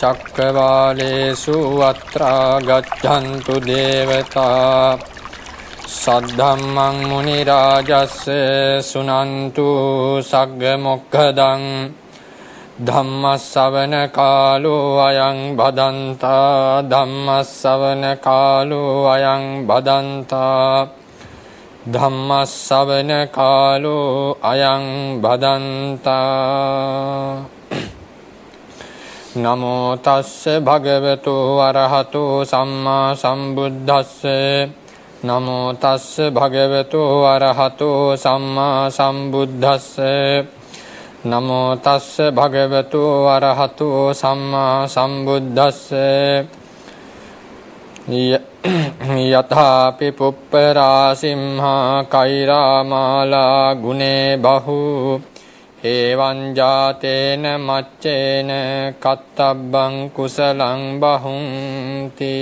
චක්කවාලේසු අත්‍රා ගච්ඡන්තු දේවතා සද්ධම්මං මුනි රාජස්ස සුනන්තු සග්ග මොක්ඛදං ධම්මස්සවන කාලෝ අයං බදන්තා ධම්මස්සවන කාලෝ අයං බදන්තා ධම්මස්සවන කාලෝ අයං බදන්තා නමෝ තස්ස භගවතු වරහතු සම්මා සම්බුද්දස්ස නමෝ තස්ස භගවතු වරහතු සම්මා සම්බුද්දස්ස නමෝ තස්ස භගවතු වරහතු සම්මා සම්බුද්දස්ස යථාපි පුප්පරාසිම්හා කෛරාමාලා ගුණේ බහූ එවං ජාතේන මච්චේන කත්තබ්බං කුසලං බහුන්ති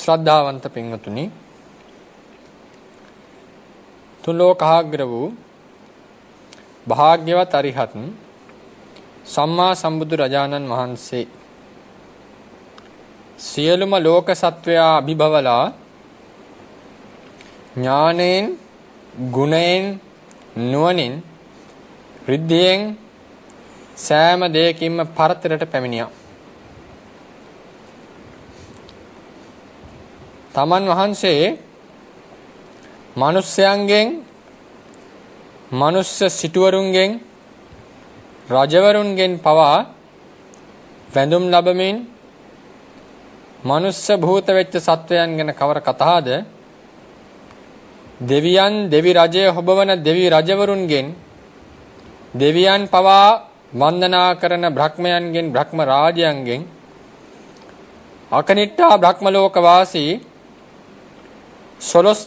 ශ්‍රද්ධාවන්ත පින්වතුනි තුලෝකහාග්‍ර වූ භාග්‍යවත් අරිහත් සම්මා සම්බුදු රජාණන් වහන්සේ සියලුම ලෝක සත්වයා අභිභවලා ඥානෙන් ගුණයෙන් නුවණින් රිද්ධියෙන් සෑම දෙයකින්ම පරතරට පැමිණියා. තමන් වහන්සේ මිනිස්යන්ගෙන් මිනිස් සිටුවරුන්ගෙන් රජවරුන්ගෙන් පවා වැඳුම් ලැබමින් මිනිස් භූත වෙච්ච සත්වයන් ගැන කවර කතාද දෙවියන් දෙවි රජය හොබවන දෙවි රජවරුන්ගෙන් දෙවියන් පවා වන්දනා කරන බ්‍රහ්මයන්ගෙන් බ්‍රහ්ම රාජයන්ගෙන් අකනිට්ටා බ්‍රහ්ම ලෝක වාසී සොළොස්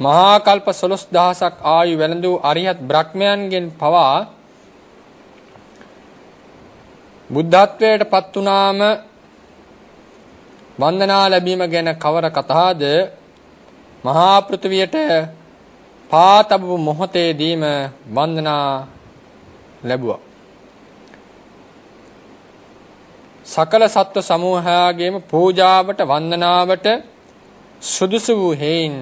මහා කල්ප සොළොස් දහසක් ආයු වැළඳූ අරිහත් බ්‍රහ්මයන්ගෙන් පවා බුද්ධත්වයට පත් වුණාම වන්දනා ලැබීම ගැන කවර කතාද මහා පෘථුවියට පාතබු මොහොතේදීම වන්දනා ලැබුවා. සකල සත්ව සමූහයාගේම පූජාවට වන්දනාවට සුදුසු වූ හේයින්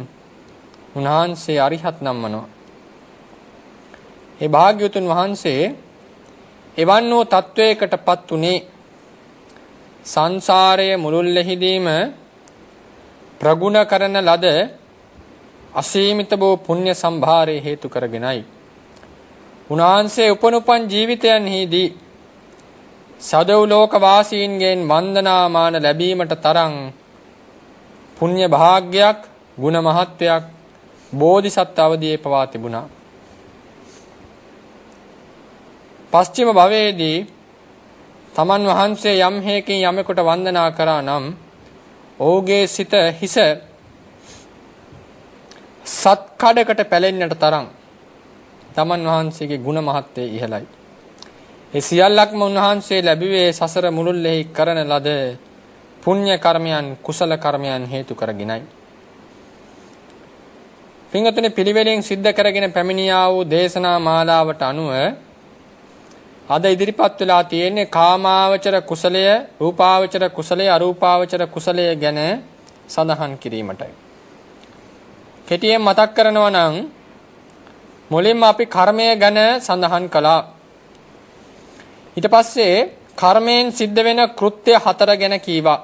උන්වහන්සේ අරිහත් නම් වනවා. ඒ භාග්‍යවතුන් වහන්සේ එවන් වූ තත්වයකටපත් උනේ සංසාරයේ මුළුල්ලෙහිදීම ප්‍රගුණ කරන ලද අසීමිත වූ පුණ්‍ය සම්භාරය හේතු කරගෙනයි. උන්වහන්සේ උපනුපන් ජීවිතයන්හිදී සදව් ලෝක වාසීන්ගෙන් වන්දනාමාන ලැබීමට තරම් පුණ්‍ය භාග්යක්, ಗುಣ මහත්වයක් බෝධිසත් අවදියේ පවා තිබුණා. පස්චිම භවයේදී තමන් වහන්සේ යම් හේකින් යමෙකුට වන්දනා කරා නම් ඔහුගේ සිත හිස සත්කඩකට පැලෙන්නට තරම් තමන් වහන්සේගේ ಗುಣ මහත්ය ඉහළයි. ඒ සියල්ලක්ම උන්වහන්සේ ලැබුවේ සසර මුළුල්ලෙහි කරන ලද පුණ්‍ය කර්මයන් කුසල කර්මයන් හේතු කරගෙනයි. පින්වත්නි පිළිවෙලින් සිද්ධ කරගෙන පැමිණියා වූ දේශනා මාලාවට අනුව අද ඉදිරිපත් වෙලා තියෙන්නේ කාමාවචර කුසලය, රූපාවචර කුසලය, අරූපාවචර කුසලය ගැන සඳහන් කිරීමටයි. කෙටියෙන් මතක් කරනවා නම් මුලින්ම අපි කර්මය ගැන සඳහන් කළා. ඊට පස්සේ කර්මයෙන් සිද්ධ වෙන කෘත්‍ය හතර ගැන කීවා.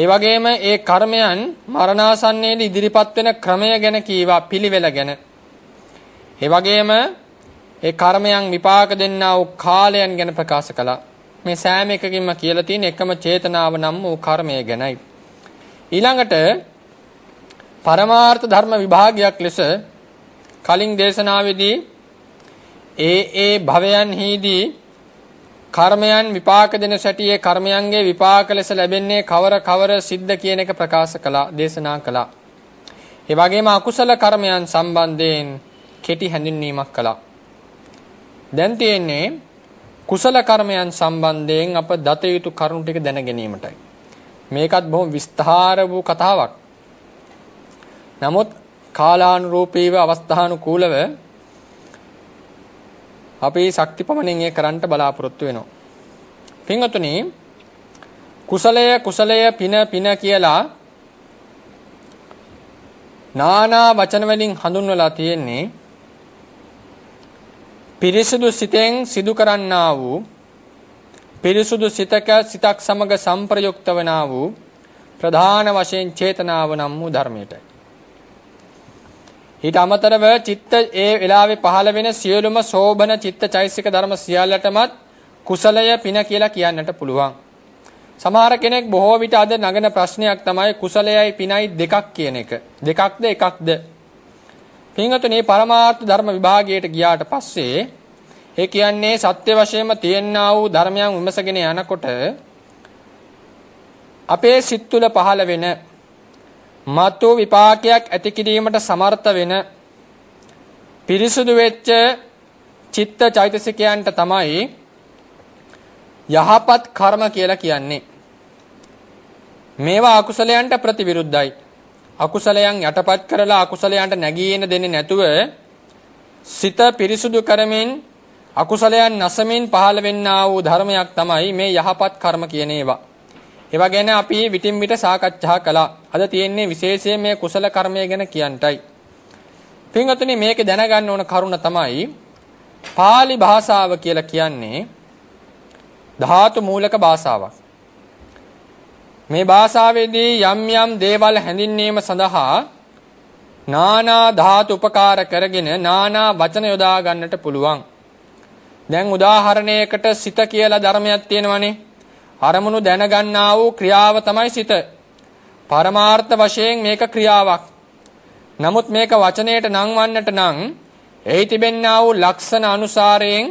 ඒ වගේම ඒ කර්මයන් මරණාසන්නයේදී ඉදිරිපත් වෙන ක්‍රමය ගැන කීවා පිළිවෙල ගැන. ඒ වගේම ඒ කර්මයන් විපාක දෙන්නා වූ කාලයන් ගැන ප්‍රකාශ කළා. මේ සෑම එකකින්ම කියලා තියෙන එකම චේතනාව නම් වූ කර්මය ගැනයි. ඊළඟට පරමාර්ථ ධර්ම විභාගයක් ලෙස කලින් දේශනාවේදී ඒ ඒ භවයන්හිදී කර්මයන් විපාක දෙන සැටියේ කර්මයන්ගේ විපාක ලෙස ලැබෙන්නේ කවර කවර සිද්ධ කියන එක ප්‍රකාශ කළා දේශනා කළා. ඒ වගේම අකුසල කර්මයන් සම්බන්ධයෙන් කෙටි හැඳින්වීමක් කළා. දැන් තියෙන්නේ කුසල කර්මයන් සම්බන්ධයෙන් අප දත යුතු කරුණු ටික දැන ගැනීමටයි. මේකත් බොහොම විස්තර වූ කතාවක්. නමුත් කාලානුරූපීව අවස්ථානුකූලව අපි ශක්තිපමණින් ඒ කරන්න බලාපොරොත්තු වෙනවා. පින්වතුනි කුසලය කුසලය පින පින කියලා නානා වචන වලින් හඳුන්වලා තියෙන්නේ පිරිසුදු සිතෙන් සිදු කරන්නා වූ පිරිසුදු සිතක සිතක් සමග සම්ප්‍රයුක්ත වනා වූ ප්‍රධාන වශයෙන් චේතනාව නම් වූ ධර්මයටයි. ඊට අමතරව චිත්ත ඒ වෙලාවේ පහළ වෙන සියලුම සෝබන චිත්ත චෛසික ධර්ම සියල්ලටමත් කුසලය පින කියලා කියන්නට පුළුවන්. සමහර කෙනෙක් බොහෝ විට අද නගන ප්‍රශ්නයක් තමයි කුසලයයි පිනයි දෙකක් කියන එක. දෙකක්ද එකක්ද? පින්වතුනි, පරමාර්ථ ධර්ම විභාගයට ගියාට පස්සේ ඒ කියන්නේ සත්‍ය වශයෙන්ම තියෙනා වූ ධර්මයන් විමසගෙන යනකොට අපේ සිත් තුළ පහළ වෙන මතු විපාකයක් ඇති කිරීමට සමර්ථ වෙන පිරිසුදු වෙච්ච චිත්ත චෛතසිකයන්ට තමයි යහපත් කර්ම කියලා කියන්නේ. මේවා අකුසලයන්ට ප්‍රතිවිරුද්ධයි. අකුසලයන් යටපත් කරලා අකුසලයන්ට නැගී දෙන්නේ නැතුව සිත පිරිසුදු කරමින් අකුසලයන් නැසමින් පහළ වෙන්නා වූ ධර්මයක් තමයි මේ යහපත් කර්ම කියන ඒවා. ඒවා ගැන අපි විටින් විට සාකච්ඡා කළා. අද තියෙන්නේ විශේෂයෙන් මේ කුසල කර්මය ගැන කියන්ටයි. පින්වතුනි මේකේ දැනගන්න ඕන කරුණ තමයි pāli භාෂාව කියලා කියන්නේ ධාතු මූලක භාෂාවක්. මේ භාෂාවේදී යම් යම් දේවල් හැඳින්වීම සඳහා නානා ධාතු උපකාර කරගෙන නානා වචන යොදා ගන්නට පුළුවන්. දැන් උදාහරණයකට සිත කියලා ධර්මයක් තියෙනවනේ. අරමුණු දැනගන්නා වූ ක්‍රියාව තමයි සිත. පරමාර්ථ වශයෙන් මේක ක්‍රියාවක්. නමුත් මේක වචනයට නංවන්නට නම් එහි තිබෙන්නා වූ ලක්ෂණ අනුසාරයෙන්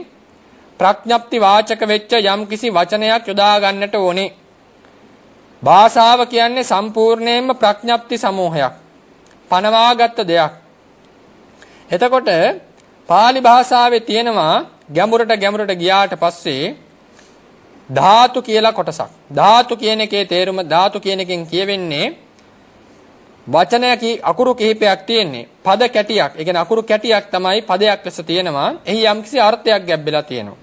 ප්‍රඥප්ති වාචක වෙච්ච යම්කිසි වචනයක් යොදා ගන්නට ඕනේ. භාෂාව කියන්නේ සම්පූර්ණයෙන්ම ප්‍රඥප්ති සමූහයක්. පනවාගත් දෙයක්. එතකොට pāli භාෂාවේ තියෙනවා ගැඹුරට ගැඹුරට ගියාට පස්සේ ධාතු කියලා කොටසක්. ධාතු කියන එකේ තේරුම ධාතු කියන එකෙන් කියවෙන්නේ වචනයක අකුරු කිහිපයක් තියෙන්නේ. පද කැටියක්. ඒ කියන්නේ අකුරු කැටියක් තමයි පදයක් ලෙස තියෙනවා. එහි යම්කිසි අර්ථයක් ගැබ්බෙලා තියෙනවා.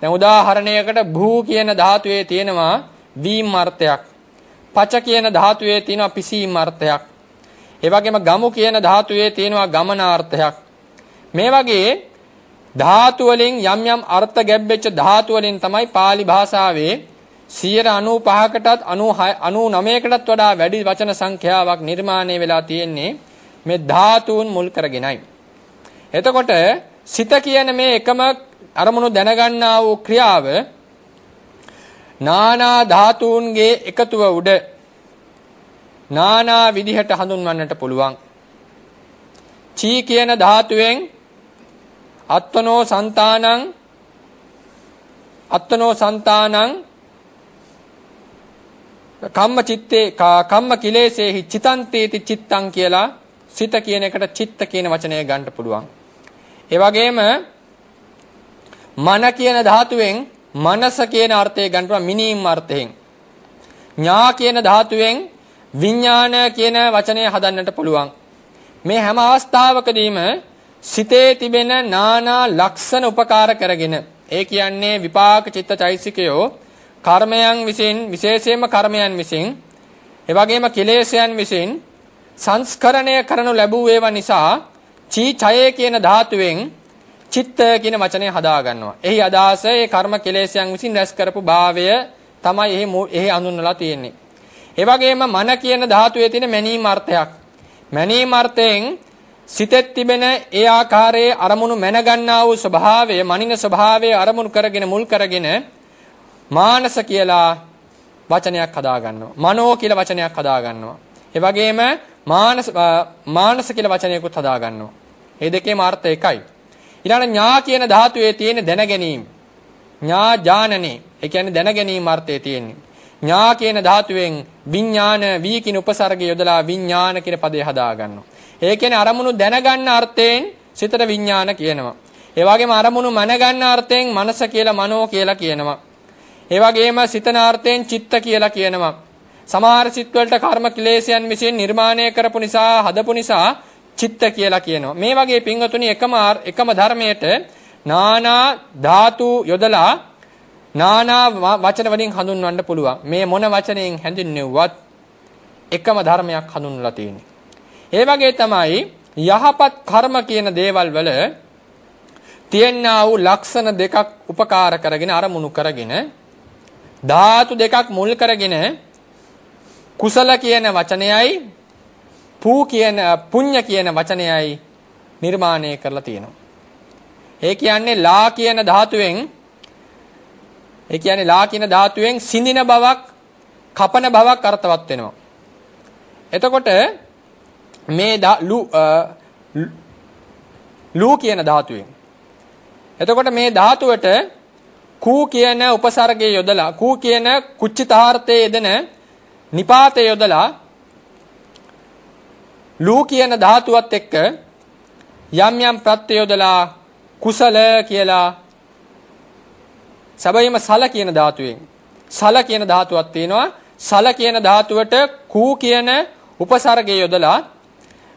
දැන් උදාහරණයකට භූ කියන ධාතුවේ තියෙනවා වීම් අර්ථයක්. පච කියන ධාතුවේ තියෙනවා පිසීම් අර්ථයක්. ඒ වගේම ගමු කියන ධාතුවේ තියෙනවා ගමනාර්ථයක්. මේ වගේ ධාතු වලින් යම් යම් අර්ථ ගැබ්වෙච්ච ධාතු වලින් තමයි pāli භාෂාවේ 95කටත් 99කටත් වඩා වැඩි වචන සංඛ්‍යාවක් නිර්මාණය වෙලා තියෙන්නේ මේ ධාතුන් මුල් කරගෙනයි. එතකොට සිත කියන මේ එකම අරමුණු දැනගන්නා වූ ක්‍රියාව නානා ධාතුන්ගේ එකතුව උඩ නානා විදිහට හඳුන්වන්නට පුළුවන්. චී කියන ධාතුවෙන් අත්වනෝ సంతානං අත්වනෝ సంతානං කම්ම චිත්තේ කම්ම කිලේසේහි චිතන්තේති චිත්තං කියලා සිත කියන එකට චිත්ත කියන වචනය ගන්න පුළුවන්. ඒ වගේම මන කියන ධාතුවෙන් මනස කියන අර්ථය ගන්න පුළුවන් මිනීම් අර්ථයෙන්. ඥා කියන ධාතුවෙන් විඥාන කියන වචනය හදන්නට පුළුවන්. මේ හැම අවස්ථාවකදීම සිතේ තිබෙන නානා ලක්ෂණ උපකාර කරගෙන ඒ කියන්නේ විපාක චිත්ත චෛසිකයෝ කර්මයන් විසින් විශේෂයෙන්ම කර්මයන් විසින් එවැගේම කෙලෙසයන් විසින් සංස්කරණය කරනු ලැබූ ඒවා නිසා චී ඡයේ කියන ධාතුවෙන් චිත්ත කියන වචනය හදා ගන්නවා. එහි අදහස ඒ කර්ම කෙලෙසයන් විසින් රැස් කරපු භාවය තමයි එහි එහි අඳුන්වලා තියෙන්නේ. ඒ වගේම මන කියන ධාතුවේ තියෙන මැනීම අර්ථයක්. මැනීම අර්ථයෙන් සිතෙත් තිබෙන ඒ ආකාරයේ අරමුණු මැනගන්නා වූ ස්වභාවය මනින ස්වභාවය අරමුණු කරගෙන මුල් කරගෙන මානස කියලා වචනයක් හදා ගන්නවා. මනෝ කියලා වචනයක් හදා ගන්නවා. ඒ වගේම මානස මානස කියලා වචනයකුත් හදා ගන්නවා. මේ දෙකේම අර්ථය එකයි. ඊළඟ ඥා කියන ධාතුවේ තියෙන දැන ගැනීම. ඥා ඥානනේ. ඒ කියන්නේ දැන ගැනීම අර්ථය තියෙන්නේ. ඥා කියන ධාතුවෙන් විඥාන වී කියන උපසර්ගය යොදලා විඥාන කියන පදේ හදා ගන්නවා. ඒ කියන්නේ අරමුණු දැනගන්න අර්ථයෙන් සිතට විඥාන කියනවා. ඒ වගේම අරමුණු මනගන්න අර්ථයෙන් මනස කියලා මනෝ කියලා කියනවා. ඒ වගේම සිතන අර්ථයෙන් චිත්ත කියලා කියනවා. සමහර සිත්වලට කර්ම ක්ලේශයන් විසින් නිර්මාණය කරපු නිසා හදපු නිසා චිත්ත කියලා කියනවා. මේ වගේ පින්වතුනි එකම එකම ධර්මයට නානා ධාතු යොදලා නානා වචන වලින් හඳුන්වන්න පුළුවන්. මේ මොන වචනයෙන් හැඳින්වෙව්වත් එකම ධර්මයක් හඳුන්වලා තියෙනවා. ඒ වගේ තමයි යහපත් කර්ම කියන දේවල් වල තියෙනා වූ ලක්ෂණ දෙකක් උපකාර කරගෙන අරමුණු කරගෙන ධාතු දෙකක් මුල් කරගෙන කුසල කියන වචනයයි පූ කියන පුඤ්ඤ කියන වචනයයි නිර්මාණය කරලා තියෙනවා. ඒ කියන්නේ ලා කියන ධාතුවෙන් ඒ කියන්නේ ලා කියන ධාතුවෙන් සිඳින බවක්, කපන බවක් අර්ථවත් වෙනවා. එතකොට මේ ලු ලු කියන ධාතුවෙන්. එතකොට මේ ධාතුවට කූ කියන උපසර්ගය යොදලා කූ කියන කුච්චිතාර්ථයේ යෙදෙන නිපාතය යොදලා ලූ කියන ධාතුවත් එක්ක යම් යම් ප්‍රත්‍ය යොදලා කුසල කියලා සැබවින්ම සල කියන ධාතුවෙන් සල කියන ධාතුවක් තියෙනවා සල කියන ධාතුවට කූ කියන උපසර්ගය යොදලා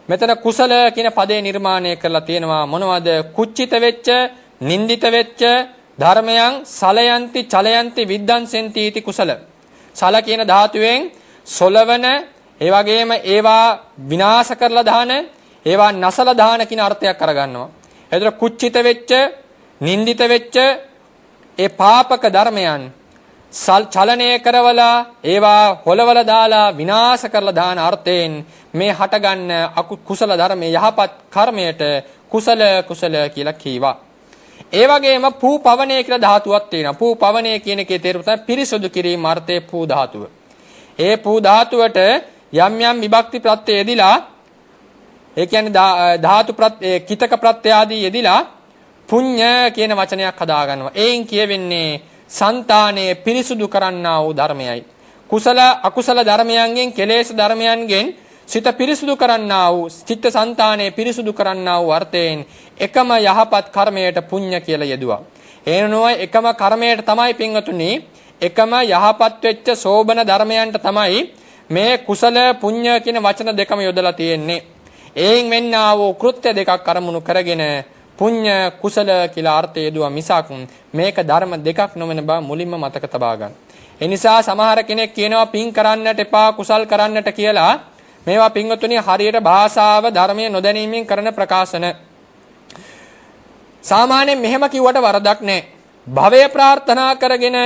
මෙතන කුසල කියන පදේ නිර්මාණය කරලා තියෙනවා මොනවද? කුච්චිත වෙච්ච, නින්දිත වෙච්ච ධර්මයන් සලයන්ති චලයන්ති විද්දන්සෙන්ති इति කුසල. සල කියන ධාතුවෙන් සොලවන, ඒ වගේම ඒවා විනාශ කරලා දාන, ඒවා නැසලා දාන කියන අර්ථයක් අරගන්නවා. එතකොට කුච්චිත වෙච්ච, නින්දිත වෙච්ච ඒ පාපක ධර්මයන් චලනය කරවලා ඒවා හොලවල දාලා විනාශ කරලා දාන අර්ථයෙන් මේ හටගන්න කුසල ධර්මයේ යහපත් කර්මයට කුසල කුසල කියලා කීවා. ඒ වගේම පූ පවණේ කියලා ධාතුවක් තියෙනවා. පූ පවණේ කියන එකේ තේරුම තමයි පිරිසුදු කිරීම අර්ථයේ පූ ධාතුව. ඒ පූ ධාතුවට යම් යම් විභක්ති ප්‍රත්‍ය යෙදිලා ඒ කියන්නේ ධාතු ප්‍රත්‍ය කිතක ප්‍රත්‍ය ආදී යෙදිලා පුඤ්ඤ කියන වචනයක් හදාගන්නවා. එයින් කියවෙන්නේ సంతානය පිරිසුදු කරන්නා වූ ධර්මයයි. කුසල අකුසල ධර්මයන්ගෙන් කෙලෙස් ධර්මයන්ගෙන් සිත පිරිසුදු කරන්නා වූ චිත්ත સંතානය පිරිසුදු කරන්නා වූ අර්ථයෙන් එකම යහපත් කර්මයට පුණ්‍ය කියලා යෙදුවා. හේනනෝ එකම කර්මයට තමයි පින්වතුනි එකම යහපත් වෙච්ච සෝබන ධර්මයන්ට තමයි මේ කුසල පුණ්‍ය කියන වචන දෙකම යොදලා තියෙන්නේ. එයින් වෙන්නා වූ කෘත්‍ය දෙකක් අරමුණු කරගෙන පුණ්‍ය කුසල කියලා අර්ථය දුව මිසක් මේක ධර්ම දෙකක් නොවන බව මුලින්ම මතක තබා ගන්න. ඒ නිසා සමහර කෙනෙක් කියනවා පින් කරන්නට එපා කුසල් කරන්නට කියලා මේවා පින්වතුනි හරියට භාෂාව ධර්මයේ නොදැනීමෙන් කරන ප්‍රකාශන. සාමාන්‍යයෙන් මෙහෙම කිව්වට වරදක් නැහැ. භවය ප්‍රාර්ථනා කරගෙන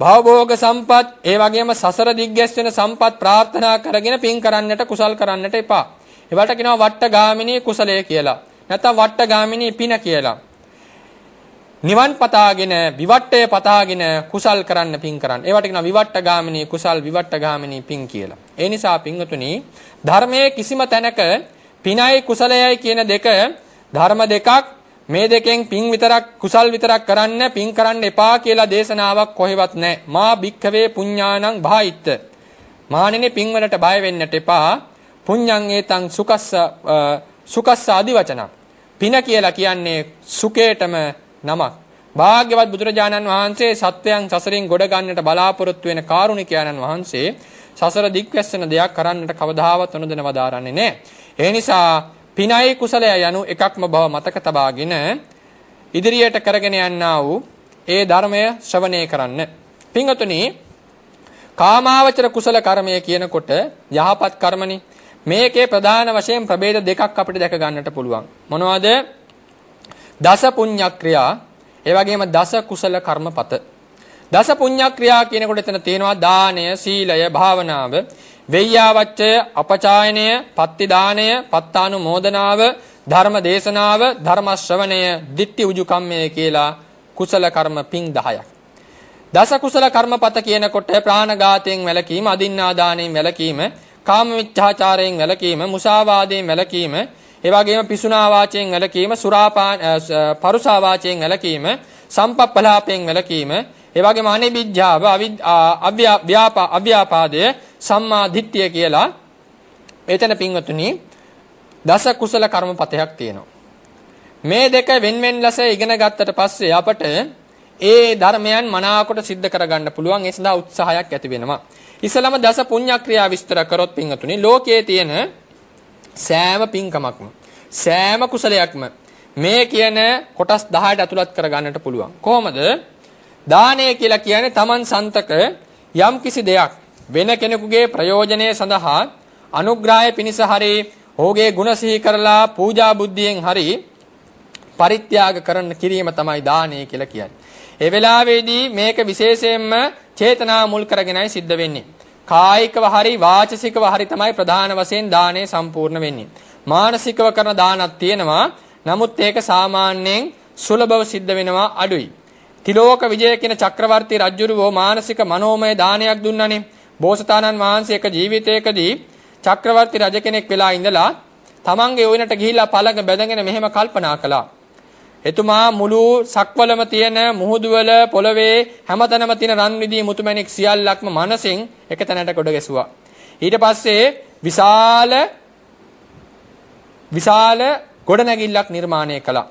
භවභෝග සම්පත් ඒ වගේම සසර දිග්ගැස් වෙන සම්පත් ප්‍රාර්ථනා කරගෙන පින් කරන්නට කුසල් කරන්නට එපා. ඒවට කියනවා වට්ට ගාමිනී කුසලය කියලා. නැත්නම් වට්ටගාමිනී පින කියලා. නිවන් පතාගෙන විවට්ටය පතාගෙන කුසල් කරන්න පින් කරන්න. ඒවට කියනවා විවට්ටගාමිනී කුසල් විවට්ටගාමිනී පින් කියලා. ඒ නිසා පින්වතුනි ධර්මයේ කිසිම තැනක පිනයි කුසලයයි කියන දෙක ධර්ම දෙකක් මේ දෙකෙන් පින් විතරක් කුසල් විතරක් කරන්න පින් කරන්න එපා කියලා දේශනාවක් කොහෙවත් නැහැ. මා භික්ඛවේ පුඤ්ඤානං භායිත්ත. මානෙනි පින් වලට බය වෙන්නට එපා. පුඤ්ඤං ඒතං සුකස්ස සුකස්ස ආදි වචනක්. පින කියලා කියන්නේ සුකේටම නමක්. භාග්‍යවත් බුදුරජාණන් වහන්සේ සත්වයන් සසරින් ගොඩ ගන්නට බලාපොරොත්තු වෙන කාරුණිකයන්න් වහන්සේ සසර දික්වැස්සෙන දෙයක් කරන්නට කවදාවත් උනදෙන වදාරන්නේ නැහැ. ඒ නිසා පිනයි කුසලය යනු එකක්ම බව මතක තබාගෙන ඉදිරියට කරගෙන යන්නා වූ ඒ ධර්මය ශ්‍රවණය කරන්න. පින්වතුනි කාමාවචර කුසල කර්මය කියනකොට යහපත් කර්මනේ මේකේ ප්‍රධාන වශයෙන් ප්‍රභේද දෙකක් අපිට දැක ගන්නට පුළුවන්. මොනවද? දස පුඤ්ඤක්‍රියා, ඒ වගේම දස කුසල කර්මපත. දස පුඤ්ඤක්‍රියා කියනකොට එතන තියෙනවා දානය, සීලය, භාවනාව, වෙය්‍යාවච්චය, අපචායනය, පත්ති දානය, පත්තානුමෝදනාව, ධර්ම දේශනාව, ධර්ම ශ්‍රවණය, ditthi uju කම්මය කියලා කුසල කර්ම පිං 10ක්. දස කුසල කර්මපත කියනකොට ප්‍රාණඝාතයෙන් වැළකීම, අදින්නාදානයෙන් වැළකීම කාම මිච්ඡාචාරයෙන් වැළකීම, මුසාවාදයෙන් වැළකීම, ඒ වගේම පිසුනා වාචයෙන් වැළකීම, සුරාපාන පරුසා වාචයෙන් වැළකීම, සම්පප්පලාපයෙන් වැළකීම, ඒ වගේම අනිබිජ්ජාව, අව්‍යාපා අව්‍යාපාදය, සම්මා දිට්ඨිය කියලා එතන පින්වතුනි දස කුසල කර්මපතයක් තියෙනවා. මේ දෙක වෙන්වෙන් ලෙස ඉගෙන ගත්තට පස්සේ අපට ඒ ධර්මයන් මනාවකට සිද්ධ කරගන්න පුළුවන් ඒ සඳහා උත්සාහයක් ඇති වෙනවා. ඉස්සලම දස පුණ්‍යක්‍රියා විස්තර කරොත් පින්වතුනි ලෝකයේ තියෙන සෑම පින්කමක්ම සෑම කුසලයක්ම මේ කියන කොටස් 10ට ඇතුළත් කරගන්නට පුළුවන්. කොහොමද? දානය කියලා කියන්නේ Taman සන්තක යම් කිසි දෙයක් වෙන කෙනෙකුගේ ප්‍රයෝජනය සඳහා අනුග්‍රහය පිණිස හරි ඔහුගේ ගුණ සිහි කරලා පූජා බුද්ධියෙන් හරි පරිත්‍යාග කරන්න කිරීම තමයි දානය කියලා කියන්නේ. ඒ වෙලාවේදී මේක විශේෂයෙන්ම චේතනා මුල් කරගෙනයි සිද්ධ වෙන්නේ. කායිකව හරි වාචසිකව හරි තමයි ප්‍රධාන වශයෙන් දානේ සම්පූර්ණ වෙන්නේ. මානසිකව කරන දානක් තියෙනවා. නමුත් ඒක සාමාන්‍යයෙන් සුලභව සිද්ධ වෙනවා අඩුයි. තිලෝක විජය කියන චක්‍රවර්ති රජුරෝ මානසික මනෝමය දානයක් දුන්නනේ. බෝසතාණන් වහන්සේ එක ජීවිතයකදී චක්‍රවර්ති රජ කෙනෙක් වෙලා ඉඳලා තමන්ගේ උයනට ගිහිල්ලා පළඟ බැඳගෙන මෙහෙම කල්පනා කළා. එතුමා මුළු සක්වලම තියෙන මුහුදුවල පොළවේ හැමතැනම තියෙන රන් විදී මුතුමැණික් සියල්ලක්ම මනසින් එක තැනට ගොඩ ගැසුවා. ඊට පස්සේ විශාල විශාල ගොඩනැගිල්ලක් නිර්මාණය කළා.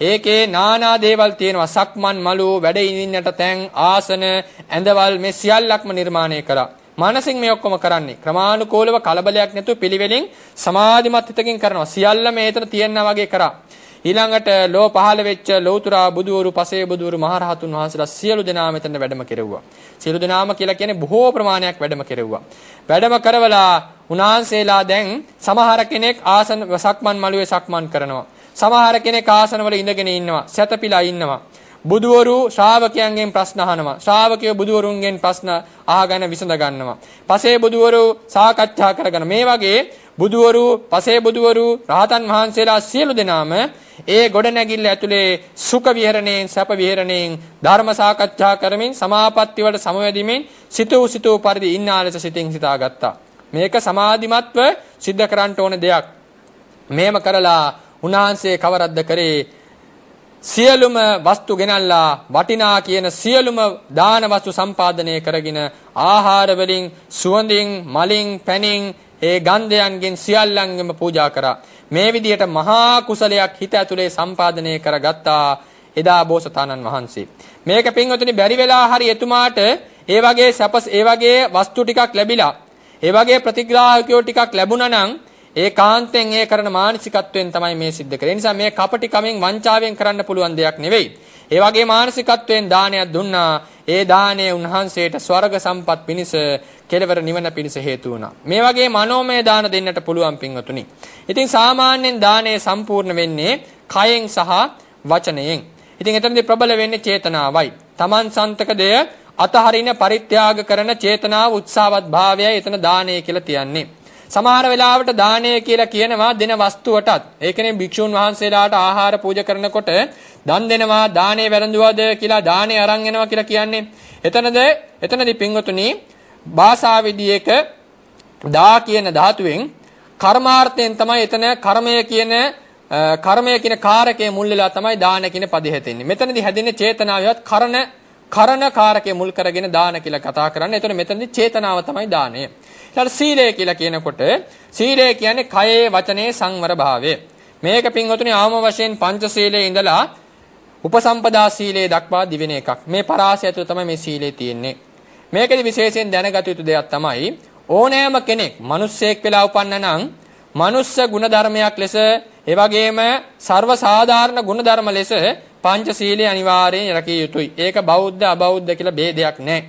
ඒකේ නානා දේවල් තියෙනවා සක්මන් මළු වැඩ ඉඳින්නට තැන් ආසන ඇඳවල් මේ සියල්ලක්ම නිර්මාණය කළා. මානසින් මේ ඔක්කොම කරන්නේ ක්‍රමානුකූලව කලබලයක් නැතුව පිළිවෙලින් සමාධිමත් හිතකින් කරනවා. සියල්ල මේතන තියෙනවා වගේ කරා. ඊළඟට ලෝ පහළ වෙච්ච ලෞතුරා බුදවරු පසේ බුදවරු මහරහතුන් වහන්සේලා සියලු දෙනා මෙතන වැඩම කෙරෙව්වා. සියලු දෙනාම කියලා කියන්නේ බොහෝ ප්‍රමාණයක් වැඩම කෙරෙව්වා. වැඩම කරවලා උන්වහන්සේලා දැන් සමහර කෙනෙක් ආසන සක්මන් මළුවේ සක්මන් කරනවා. සමහර කෙනෙක් ආසනවල ඉඳගෙන ඉන්නවා. සැතපීලා ඉන්නවා. බුදවරු ශ්‍රාවකයන්ගෙන් ප්‍රශ්න අහනවා. ශ්‍රාවකයෝ බුදවරුන්ගෙන් ප්‍රශ්න අහගෙන විසඳ ගන්නවා. පසේ බුදවරු සාකච්ඡා කරගෙන මේ වගේ බුදුවරු, පසේ බුදුවරු, රහතන් වහන්සේලා සියලු දෙනාම ඒ ගොඩනැගිල්ල ඇතුලේ සුඛ විහරණයෙන්, සැප විහරණයෙන් ධර්ම සාකච්ඡා කරමින් සමාපatti වලට සමවැදීමෙන් සිතූ සිතූ පරිදි ඉන්නා ලෙස සිතින් සිතාගත්තා. මේක සමාධිමත්ව සිද්ධ කරන්න ඕන දෙයක්. මේම කරලා උන්වහන්සේ කවරද්ද කරේ සියලුම වස්තු ගෙනල්ලා වටිනා කියන සියලුම දාන වස්තු සම්පාදනය කරගෙන ආහාර වලින් සුවඳින් මලින් පැණින් ඒ ගන්ධයන්ගෙන් සියල්ලන්ගෙම පූජා කරා. මේ විදිහට මහා කුසලයක් හිත ඇතුලේ සම්පාදනය කරගත්තා එදා බෝසතාණන් වහන්සේ. මේක පින්වතුනි බැරි වෙලා හරි එතුමාට ඒ වගේ සැපස් ඒ වගේ වස්තු ටිකක් ලැබිලා ඒ වගේ ප්‍රතිග්‍රාහකයෝ ටිකක් ලැබුණා නම් ඒ කාන්තෙන් ඒ කරන මානසිකත්වයෙන් තමයි මේ සිද්ධ කරේ. නිසා මේ කපටි කමෙන් වංචාවෙන් කරන්න පුළුවන් දෙයක් නෙවෙයි. ඒ වගේ මානසිකත්වයෙන් දානයක් දුන්නා. ඒ දාණය උන්වහන්සේට ස්වර්ග සම්පත් පිණිස කෙලවර නිවන පිණිස හේතු වුණා. මේ වගේ මනෝමය දාන දෙන්නට පුළුවන් පින්වතුනි. ඉතින් සාමාන්‍යයෙන් දානය සම්පූර්ණ වෙන්නේ කයෙන් සහ වචනයෙන්. ඉතින් එතනදී ප්‍රබල වෙන්නේ චේතනාවයි. Taman සන්තක දෙය අතහරින පරිත්‍යාග කරන චේතනාව උත්සාහවත් භාවයයි එතන දානය කියලා කියන්නේ. සමහර වෙලාවට දානය කියලා කියනවා දෙන වස්තුවටත්. ඒ කියන්නේ භික්ෂුන් වහන්සේලාට ආහාර පූජා කරනකොට දන් දෙනවා දානේ වැළඳුවද කියලා දානේ අරන් එනවා කියලා කියන්නේ. එතනද එතනදී පින්වතුනි භාෂාවේදී ඒක දා කියන ධාතුවෙන් කර්මාර්ථයෙන් තමයි එතන කර්මය කියන කර්මය කියන කාරකයේ මුල් වෙලා තමයි දාන කියන පදේ හැදෙන්නේ. මෙතනදී හැදෙන්නේ චේතනාවවත් කරන කරන කාරකයේ මුල් කරගෙන දාන කියලා කතා කරන්නේ. ඒතකොට මෙතනදී චේතනාව තමයි දානය. ඊළඟ සීලය කියලා කියනකොට සීලය කියන්නේ කයේ වචනේ සංවර භාවය. මේක පින්වතුනි ආම වශයෙන් පංච සීලයේ ඉඳලා උපසම්පදා සීලයේ දක්වා දිවෙන එකක්. මේ පරාසය ඇතුළේ තමයි මේ සීලය තියෙන්නේ. මේකෙදි විශේෂයෙන් දැනගත යුතු දෙයක් තමයි ඕනෑම කෙනෙක් මිනිස්සෙක් වෙලා උපන්න නම් මනුස්ස ගුණධර්මයක් ලෙස ඒ වගේම ਸਰව සාධාරණ ගුණධර්ම ලෙස පංචශීලයේ අනිවාර්යෙන් රැකිය යුතුයි. ඒක බෞද්ධ අබෞද්ධ කියලා ભેදයක් නැහැ.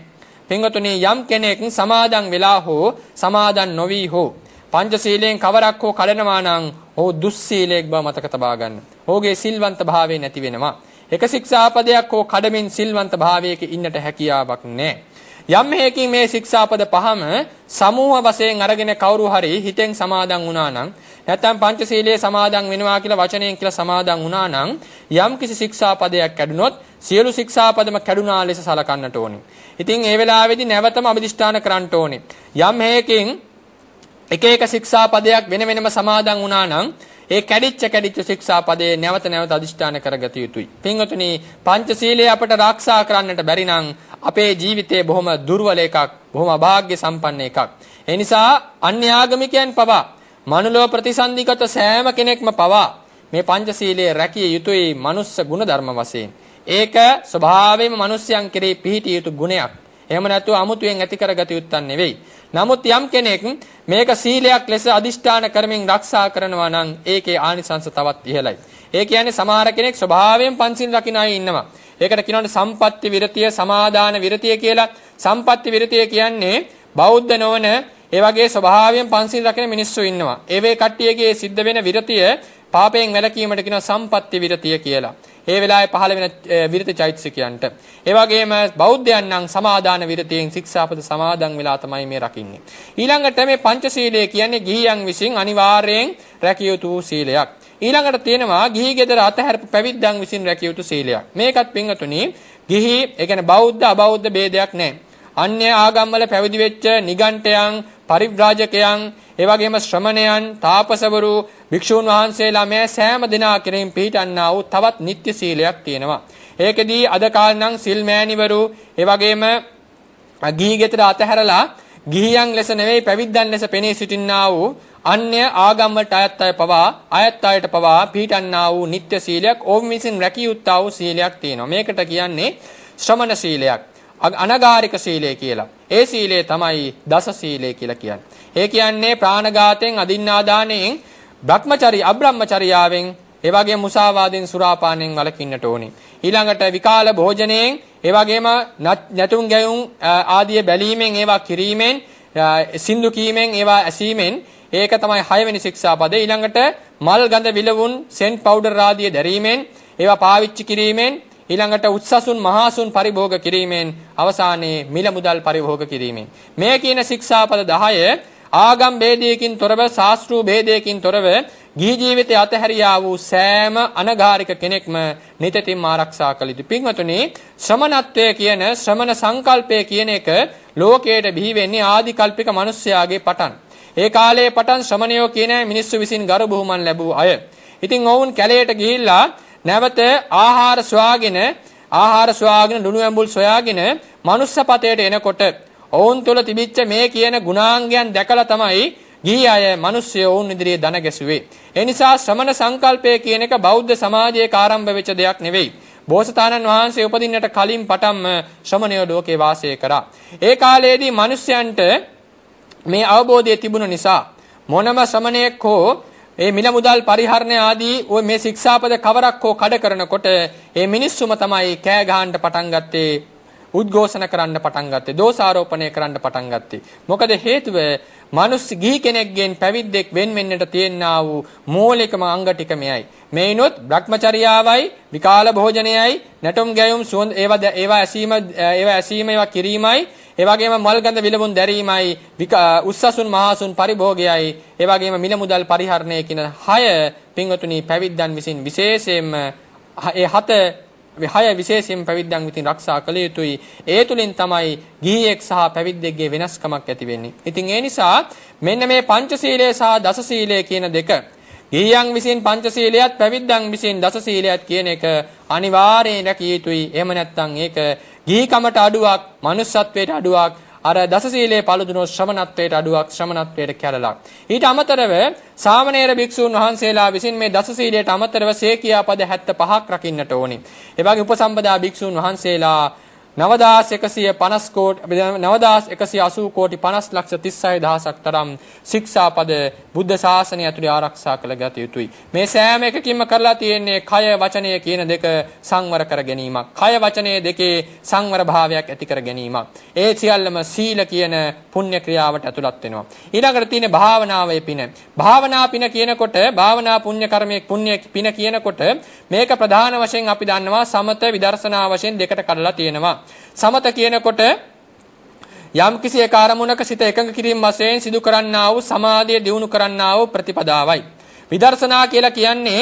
පින්වතුනි යම් කෙනෙක් සමාදන් වෙලා හෝ සමාදන් නොවි හෝ පංචශීලයෙන් කවරක් හෝ කලනවා නම් ඔහු දුස්සීලයක් බව මතක තබා ගන්න. ඔහුගේ සිල්වන්ත භාවය නැති වෙනවා. එක ශික්ෂාපදයක් හෝ කඩමින් සිල්වන්ත භාවයක ඉන්නට හැකියාවක් නැහැ. යම් හේකින් මේ ශික්ෂාපද පහම සමූහ වශයෙන් අරගෙන කවුරු හරි හිතෙන් සමාදන් වුණා නම් නැත්නම් පංචශීලයේ සමාදන් වෙනවා කියලා වචනයෙන් කියලා සමාදන් වුණා නම් යම් කිසි ශික්ෂාපදයක් කැඩුනොත් සියලු ශික්ෂාපදම කැඩුනා ලෙස සලකන්නට ඕනේ. ඉතින් ඒ වෙලාවේදී නැවතම අභිදිෂ්ඨාන කරන්න ඕනේ. යම් හේකින් එක එක ශික්ෂාපදයක් වෙන වෙනම සමාදන් වුණා නම් ඒ කැඩිච්ච කැඩිච්ච ශික්ෂාපදේ නැවත නැවත අදිෂ්ඨාන කරගත යුතුයි. පින්වතුනි, පංචශීලය අපට ආරක්ෂා කරන්නට බැරි නම් අපේ ජීවිතේ බොහොම දුර්වල එකක්, බොහොම අභාග්‍ය සම්පන්න එකක්. ඒ නිසා අන්‍ය ආගමිකයන් පවා මනුලෝ ප්‍රතිසන්දිගත සෑම කෙනෙක්ම පවා මේ පංචශීලයේ රැකිය යුතුයි මනුස්ස ගුණ ධර්ම වශයෙන්. ඒක ස්වභාවයෙන්ම මිනිස්යන් කෙරෙහි පිහිටිය යුතු ගුණයක්. එහෙම නැතුව අමුතුවෙන් ඇති කරගත යුත්තක් නෙවෙයි. නමුත් යම් කෙනෙක් මේක සීලයක් ලෙස අදිෂ්ඨාන කරමින් ආරක්ෂා කරනවා නම් ඒකේ ආනිසංස තවත් ඉහළයි. ඒ කියන්නේ සමහර කෙනෙක් ස්වභාවයෙන් පන්සිල් රකින අය ඉන්නවා. ඒකට කියනවානේ සම්පත්‍ති විරතිය, සමාදාන විරතිය කියලා. සම්පත්‍ති විරතිය කියන්නේ බෞද්ධ නොවන ඒ වගේ ස්වභාවයෙන් පන්සිල් රකින මිනිස්සු ඉන්නවා. ඒ වේ කට්ටියගේ සිද්ධ වෙන විරතිය පාපයෙන් වැළකීමට කියන සම්පත්‍ති විරතිය කියලා. ඒ වෙලාවේ පහළ වෙන විරති චෛතසිකයන්ට. ඒ වගේම බෞද්ධයන් නම් සමාදාන විරතියෙන් ශික්ෂාපද සමාදන් වෙලා තමයි මේ රකින්නේ. ඊළඟට මේ පංචශීලය කියන්නේ ගිහියන් විසින් අනිවාර්යෙන් රැකිය යුතු සීලයක්. ඊළඟට තියෙනවා ගිහි ගෙදර අතහැරපු පැවිද්දන් විසින් රැකිය යුතු සීලයක්. මේකත් පින්වතුනි ගිහි ඒ කියන්නේ බෞද්ධ අබෞද්ධ ભેදයක් නැහැ. අන්‍ය ආගම්වල පැවිදි වෙච්ච නිගණ්ඨයන්, පරිව්‍රාජකයන්, ඒ වගේම ශ්‍රමණයන්, තාපසවරු, භික්ෂූන් වහන්සේලා මේ සෑම දිනා කෙරෙන් පිළිටන්නා වූ තවත් නිත්‍ය සීලයක් තියෙනවා. ඒකෙදී අද කාලනම් සිල් මෑණිවරු, ඒ වගේම ගිහිගෙතට අතහැරලා ගිහියන් ලෙස නෙවෙයි පැවිද්දන් ලෙස පෙනී සිටින්නා වූ අන්‍ය ආගම් වලට අයත් අය පවා අයත් අයට පවා පිළිටන්නා වූ නිත්‍ය සීලයක් ඕම් විසින් රැකිය යුත්තා වූ සීලයක් තියෙනවා. මේකට කියන්නේ ශ්‍රමණ සීලයක්. අනගාരിക සීලය කියලා. ඒ සීලය තමයි දස සීලය කියලා කියන්නේ. ඒ කියන්නේ ප්‍රාණඝාතයෙන් අදින්නාදානයෙන් භ්‍රමචරි අබ්‍රහ්මචරියාවෙන් ඒ වගේම මුසාවාදෙන් සුරාපානෙන් වළකින්නට ඕනේ. ඊළඟට විකාල භෝජනයෙන් ඒ වගේම නැතුම් ගැයුම් ආදී බැලීමෙන් ඒවා කිරීමෙන් සින්දු කීමෙන් ඒවා ඇසීමෙන් ඒක තමයි 6 වෙනි ශික්ෂාපදේ. ඊළඟට මල් ගඳ විලවුන් සෙන්ට් පවුඩර් ආදී දැරීමෙන් ඒවා පාවිච්චි කිරීමෙන් ඊළඟට උත්සසුන් මහාසුන් පරිභෝග කිරීමෙන් අවසානයේ මිල මුදල් පරිභෝග කිරීමෙන් මේ කියන ශික්ෂාපද 10 ආගම් ભેදයකින් තොරව ශාස්ත්‍රීය ભેදයකින් තොරව ගිහි ජීවිතය අතහැරියා වූ සෑම අනගාരിക කෙනෙක්ම නිතින් ආරක්ෂා කළ යුතු පින්වතුනි ශ්‍රමණත්වය කියන ශ්‍රමණ සංකල්පය කියන එක ලෝකයට බිහි වෙන්නේ ආදිකල්පික මිනිස්යාගේ පටන් ඒ කාලයේ පටන් ශ්‍රමණයෝ කියන මිනිස්සු විසින් ගරු බුහුමන් ලැබූ අය ඉතින් ඔවුන් කැලේට ගිහිල්ලා නැවත ආහාර සොයාගෙන ආහාර සොයාගෙන ලුණු ඇඹුල් සොයාගෙන මනුස්සපතයට එනකොට ඔවුන් තුල තිබිච්ච මේ කියන ගුණාංගයන් දැකලා තමයි ගිහි අය මිනිස්සු ඔවුන් ඉදිරියේ දන ගැසුවේ. ඒ නිසා ශ්‍රමණ සංකල්පය කියන එක බෞද්ධ සමාජයේ ආරම්භ වෙච්ච දෙයක් නෙවෙයි. බෝසතාණන් වහන්සේ උපදින්නට කලින් පටන්ම ශ්‍රමණයෝ ලෝකේ වාසය කරා. ඒ කාලයේදී මිනිසයන්ට මේ අවබෝධය තිබුණ නිසා මොනම ශ්‍රමණයෙක් හෝ ඒ මිල මුදල් පරිහරණය ආදී ඔය මේ ශික්ෂාපද කවරක් හෝ කඩ කරනකොට ඒ මිනිස්සුම තමයි කෑ ගහන්න පටන් ගත්තේ උද්ඝෝෂණ කරන්න පටන් ගත්තේ දෝෂාරෝපණය කරන්න පටන් ගත්තේ මොකද හේතුව මිනිස් ගිහි කෙනෙක්ගෙන් පැවිද්දෙක් වෙන් වෙන්නට තියෙනා වූ මූලිකම අංග ටික මෙයයි මේනොත් භ්‍රමචර්යාවයි විකාල භෝජනයයි නැටුම් ගැයුම් සුවඳ ඒවා ඒවා ඇසීම ඒවා ඇසීම ඒවා කිරීමයි ඒ වගේම මල්ගඳ විලවුන් දැරීමයි උස්සසුන් මහසුන් පරිභෝගයයි ඒ වගේම මිල මුදල් පරිහරණය කියන හය පින්වතුනි පැවිද්දන් විසින් විශේෂයෙන්ම ඒ හත අපි හය විශේෂයෙන් පැවිද්දන් විතින් ආරක්ෂා කළ යුතුයි. ඒ තුලින් තමයි ගිහියෙක් සහ පැවිද්දෙක්ගේ වෙනස්කමක් ඇති වෙන්නේ. ඉතින් ඒ නිසා මෙන්න මේ පංචශීලය සහ දසශීලය කියන දෙක ගිහියන් විසින් පංචශීලයත් පැවිද්දන් විසින් දසශීලයත් කියන එක අනිවාර්යෙන් රැකිය යුතුයි. එහෙම නැත්නම් ඒක ගිහිකමට අඩුවක්, manussත්වයට අඩුවක්, අර දස සීලේ පළඳුනොත් ශ්‍රමණත්වයට අඩුවක් ශ්‍රමණත්වයට කැළලක්. ඊට අමතරව සාමණේර භික්ෂූන් වහන්සේලා විසින් මේ දස සීලයට අමතරව සේකියා පද 75ක් රකින්නට ඕනි. ඒ වගේ උපසම්පදා භික්ෂූන් වහන්සේලා 9150 කෝටි 9180 කෝටි 50 ලක්ෂ 36000ක් තරම් ශික්ෂාපද බුද්ධ ශාසනය ඇතුළේ ආරක්ෂා කළ ගත යුතුයි. මේ සෑම එකකින්ම කරලා තියෙන්නේ කය වචනය කියන දෙක සංවර කර ගැනීමක්. කය වචනය දෙකේ සංවර භාවයක් ඇති කර ගැනීමක්. ඒ සියල්ලම සීල කියන පුණ්‍ය ක්‍රියාවට ඇතුළත් වෙනවා. ඊළඟට තියෙන භාවනාවේ පින. භාවනා පින කියනකොට භාවනා පුණ්‍ය කර්මයේ පුණ්‍ය පින කියනකොට මේක ප්‍රධාන වශයෙන් අපි දන්නවා සමත විදර්ශනා වශයෙන් දෙකට කඩලා තියෙනවා. සමත කියනකොට යම් කිසි එක අරමුණක සිත එකඟ කිරීම වශයෙන් සිදු කරන්නා වූ සමාධිය දියුණු කරන්නා වූ ප්‍රතිපදාවයි. විදර්ශනා කියලා කියන්නේ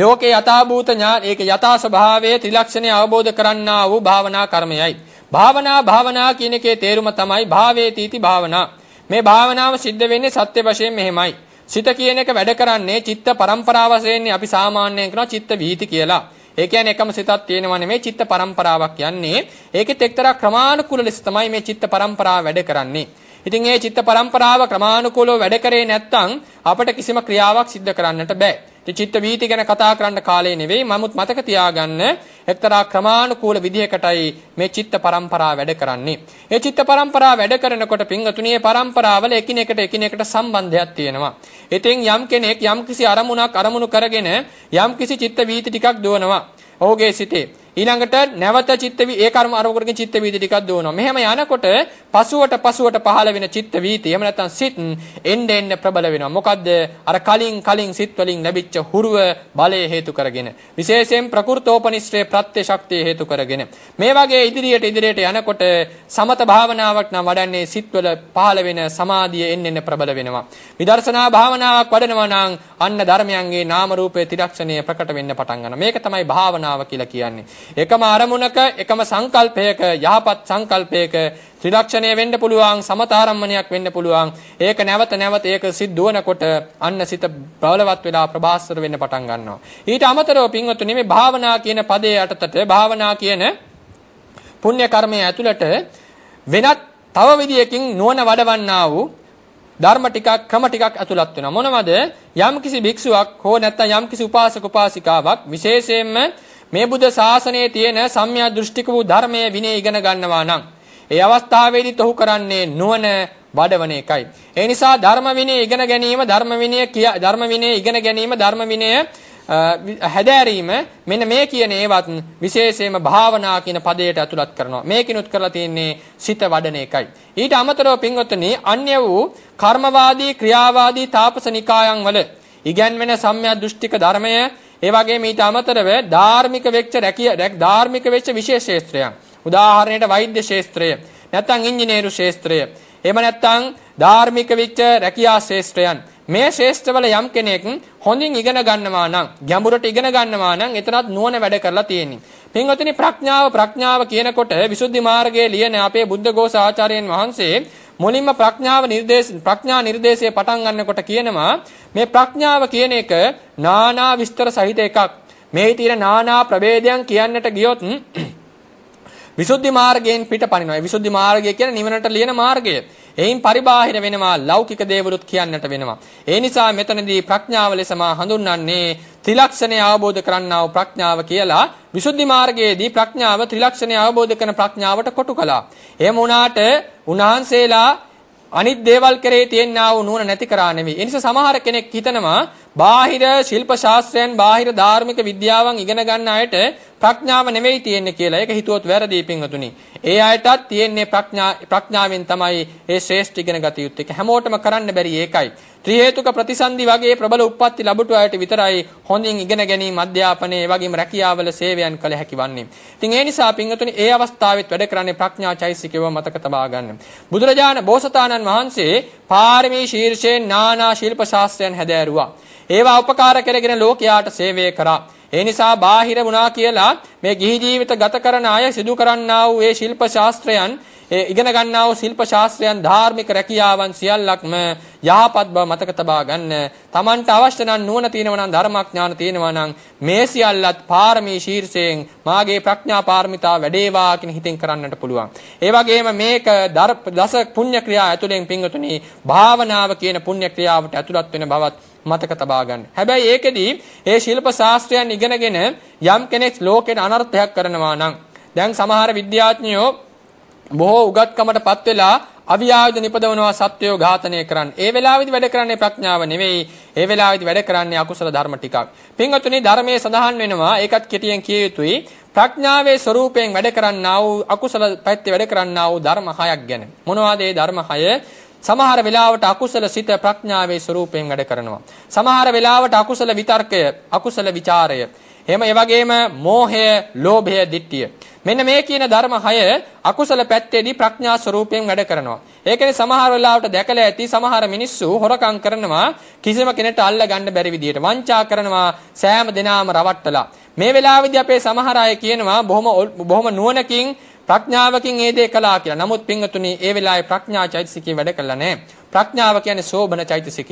ලෝකේ යථාභූත ඥාන ඒක යථා ස්වභාවයේ ත්‍රිලක්ෂණය අවබෝධ කරන්නා වූ භාවනා කර්මයයි. භාවනා භාවනා කියන එකේ තේරුම තමයි භාවේ තීති භාවනා. මේ භාවනාව සිද්ධ වෙන්නේ සත්‍ය වශයෙන් මෙහෙමයි. සිත කියන එක වැඩ කරන්නේ චිත්ත පරම්පරාව වශයෙන් අපි සාමාන්‍යයෙන් කරනවා චිත්ත වීති කියලා. ඒ කියන්නේ එකම සිතක් තියෙනවා නෙමෙයි චිත්ත පරම්පරාවක් යන්නේ. ඒකෙත් එක්තරා ක්‍රමානුකූල ලෙස තමයි මේ චිත්ත පරම්පරාව වැඩ කරන්නේ. ඉතින් මේ චිත්ත පරම්පරාව ක්‍රමානුකූලව වැඩ කරේ නැත්නම් අපට කිසිම ක්‍රියාවක් සිද්ධ කරන්නට බෑ. ඉතින් චිත්ත වීති ගැන කතා කරන්න කාලේ නෙවෙයි. නමුත් මතක තියාගන්න එක්තරා ක්‍රමානුකූල විදිහකටයි මේ චිත්ත පරම්පරාව වැඩ කරන්නේ. මේ චිත්ත පරම්පරාව වැඩ කරනකොට පින්වතුනි මේ පරම්පරාවල එකිනෙකට එකිනෙකට සම්බන්ධයක් තියෙනවා. ඉතින් යම් කෙනෙක් යම් කිසි අරමුණක් අරමුණු කරගෙන යම් කිසි චිත්ත වීති ටිකක් දුවනවා. ඔහුගේ සිතේ ඊළඟට නැවත චිත්ත ඒ කර්ම අරමුණු කරගෙන චිත්ත වීති ටිකක් දුවනවා. මෙහෙම යනකොට පසුවට පසුවට පහළ වෙන චිත්ත වීති එහෙම නැත්නම් සිත් එන්න එන්න ප්‍රබල වෙනවා. මොකද්ද? අර කලින් කලින් සිත් වලින් ලැබිච්ච හුරුව බලය හේතු කරගෙන විශේෂයෙන් ප්‍රකෘතෝපනිශ්‍රේ ප්‍රත්‍ය ශක්තිය හේතු කරගෙන මේ වගේ ඉදිරියට ඉදිරියට යනකොට සමත භාවනාවක් නම් වඩන්නේ සිත්වල පහළ වෙන සමාධිය එන්න එන්න ප්‍රබල වෙනවා. විදර්ශනා භාවනාවක් වඩනවා නම් අන්න ධර්මයන්ගේ නාම රූපයේ තිරක්ෂණය ප්‍රකට වෙන්න පටන් ගන්නවා. මේක තමයි භාවනාව කියලා කියන්නේ. එකම අරමුණක එකම සංකල්පයක යහපත් සංකල්පයක ත්‍රිලක්ෂණය වෙන්න පුළුවන් සමතාරම්මණයක් වෙන්න පුළුවන්. ඒක නැවත නැවත ඒක සිද්ධවනකොට අන්න සිත බලවත් වෙලා ප්‍රබාස්තර වෙන්න පටන් ගන්නවා. ඊට අමතරව පින්වත්නි මේ භාවනා කියන පදයේ යටතට භාවනා කියන පුණ්‍ය කර්මය ඇතුළට වෙනත් තව විදියකින් නුවණ වඩවන්නා වූ ධර්ම ටිකක් ක්‍රම ටිකක් ඇතුළත් වෙනවා මොනවද යම්කිසි භික්ෂුවක් හෝ නැත්නම් යම්කිසි උපාසක උපාසිකාවක් විශේෂයෙන්ම මේ බුද්ධ ශාසනයේ තියෙන සම්මිය දෘෂ්ටික වූ ධර්මයේ විනය ඉගෙන ගන්නවා නම් ඒ අවස්ථාවේදී තොහු කරන්නේ නුවණ වඩවන එකයි. ඒ නිසා ධර්ම විනය ඉගෙන ගැනීම ධර්ම විනය ධර්ම විනය ඉගෙන ගැනීම ධර්ම විනය හැදෑරීම මෙන්න මේ කියන ඒවත් විශේෂයෙන්ම භාවනා කියන පදයට ඇතුළත් කරනවා. මේකිනුත් කරලා තියෙන්නේ සිත වඩන එකයි. ඊට අමතරව පින්වත්නි අන්‍ය වූ කර්මවාදී ක්‍රියාවාදී තාපසනිකායන් වල ඉගැන්වෙන සම්මිය දෘෂ්ටික ධර්මය ඒ වගේම ඊට අමතරව ධාර්මික වෙච්ච රැකිය ධාර්මික වෙච්ච විශේෂ ශාස්ත්‍රයන්. උදාහරණයට වෛද්‍ය ශාස්ත්‍රය, නැත්නම් ඉංජිනේරු ශාස්ත්‍රය, එහෙම නැත්නම් ධාර්මික වෙච්ච රැකියා ශාස්ත්‍රයන්. මේ ශාස්ත්‍රවල යම් කෙනෙක් හොඳින් ඉගෙන ගන්නවා නම්, ගැඹුරට ඉගෙන ගන්නවා නම් එතනත් නුවණ වැඩ කරලා තියෙන්නේ. පින්වතුනි ප්‍රඥාව ප්‍රඥාව කියනකොට විසුද්ධි මාර්ගයේ ලියන අපේ බුද්ධඝෝෂ ආචාර්යයන් වහන්සේ මුලින්ම ප්‍රඥාව නිර්දේශ ප්‍රඥා නිර්දේශයේ පටන් ගන්නකොට කියනවා මේ ප්‍රඥාව කියන එක නානා විස්තර සහිත එකක්. මේ තියෙන නානා ප්‍රභේදයන් කියන්නට ගියොත් විසුද්ධි මාර්ගයෙන් පිට පනිනවා. විසුද්ධි මාර්ගය කියන්නේ නිවනට ලියන මාර්ගය. එයින් පරිබාහිර වෙනවා ලෞකික දේවලුත් කියන්නට වෙනවා. ඒ නිසා මෙතනදී ප්‍රඥාව ලෙස මා හඳුන්වන්නේ ත්‍රිලක්ෂණය අවබෝධ කරන්නා වූ ප්‍රඥාව කියලා විසුද්ධි මාර්ගයේදී ප්‍රඥාව ත්‍රිලක්ෂණය අවබෝධ කරන ප්‍රඥාවට කොටු කළා. එහෙම වුණාට උන්වහන්සේලා අනිත් දේවල් කරේ තියෙනා වූ නුවණ නැති කරා නෙවෙයි. ඒ නිසා සමහර කෙනෙක් හිතනවා බාහිර ශිල්ප ශාස්ත්‍රයන් බාහිර ධාර්මික විද්‍යාවන් ඉගෙන ගන්න අයට ප්‍රඥාව නෙවෙයි තියෙන්නේ කියලා. ඒක හිතුවොත් වැරදි පිංගතුනි. ඒ අයටත් තියෙන්නේ ප්‍රඥා ප්‍රඥාවෙන් තමයි ඒ ශ්‍රේෂ්ඨ ඉගෙන ගත යුත්තේ. හැමෝටම කරන්න බැරි ඒකයි. ත්‍රි හේතුක ප්‍රතිසන්දි වගේ ප්‍රබල උප්පත්ති ලැබුණු අයට විතරයි හොඳින් ඉගෙන ගැනීම අධ්‍යාපනයේ වගේම රැකියාවල සේවයන් කළ හැකි වන්නේ. ඉතින් ඒ නිසා පින්වතුනි ඒ අවස්ථාවෙත් වැඩ කරන්නේ ප්‍රඥා චෛසිකයව මතක තබා ගන්න. බුදුරජාණන් බෝසතාණන් වහන්සේ පාරමී ශීර්ෂයෙන් නානා ශිල්ප ශාස්ත්‍රයන් හැදෑරුවා. ඒවා උපකාර කරගෙන ලෝකයාට සේවය කරා. ඒ නිසා බාහිර වුණා කියලා මේ ගිහි ජීවිත ගත කරන අය සිදු කරන්නා වූ මේ ශිල්ප ශාස්ත්‍රයන් ඒ ඉගෙන ගන්නා වූ ශිල්ප ශාස්ත්‍රයන් ධාර්මික රැකියාවන් සියල්ලක්ම යහපත් බව මතක තබා ගන්න. Tamanට අවශ්‍ය නම් නුවණ තියෙනවා නම් ධර්මඥාන තියෙනවා නම් මේ සියල්ලත් පාරමී ශීර්ෂයෙන් මාගේ ප්‍රඥා පාරමිතා වැඩේවා කියන හිතෙන් කරන්නට පුළුවන්. ඒ වගේම මේක දස පුණ්‍ය ක්‍රියා ඇතුලෙන් පින්වතුනි භාවනාව කියන පුණ්‍ය ක්‍රියාවට ඇතුළත් වෙන බවත් මතක තබා ගන්න. හැබැයි ඒකෙදී ඒ ශිල්ප ශාස්ත්‍රයන් ඉගෙනගෙන යම් කෙනෙක් ලෝකෙට අනර්ථයක් කරනවා නම් දැන් සමහර විද්‍යාඥයෝ බොහෝ උගත්කමටපත් වෙලා අවියාවද නිපදවනවා සත්වයෝ ඝාතනය කරන්න. ඒ වෙලාවේදී වැඩ කරන්නේ ප්‍රඥාව නෙවෙයි. ඒ වෙලාවේදී වැඩ කරන්නේ අකුසල ධර්ම ටිකක්. පින්වතුනි ධර්මයේ සඳහන් වෙනවා ඒකත් කෙටියෙන් කිය යුතුයි. ප්‍රඥාවේ ස්වરૂපයෙන් වැඩ කරන්නා වූ අකුසල පැත්තේ වැඩ කරන්නා වූ ධර්ම හයක් ගැන. මොනවාද ඒ ධර්ම හය? සමහර වෙලාවට අකුසල සිත ප්‍රඥාවේ ස්වરૂපයෙන් වැඩ කරනවා. සමහර වෙලාවට අකුසල විතර්කය, අකුසල ਵਿਚාරය එහෙම ඒ වගේම මෝහය, ලෝභය, ditthිය. මෙන්න මේ කියන ධර්ම හය අකුසල පැත්තේදී ප්‍රඥා ස්වરૂපයෙන් වැඩ කරනවා. ඒකනේ සමහර වෙලාවට දැකලා ඇති සමහර මිනිස්සු හොරකම් කරනවා කිසිම කෙනෙක්ට අල්ල ගන්න බැරි විදියට වංචා කරනවා සෑම දිනාම රවට්ටලා. මේ වෙලාවේදී අපේ සමහර අය කියනවා බොහොම බොහොම නුවණකින් ප්‍රඥාවකින් ඒ දේ කළා කියලා. නමුත් පින්වතුනි ඒ වෙලාවේ ප්‍රඥා චෛතසිකය වැඩ කළා නෑ. ප්‍රඥාව කියන්නේ සෝබන චෛතසිකයක්.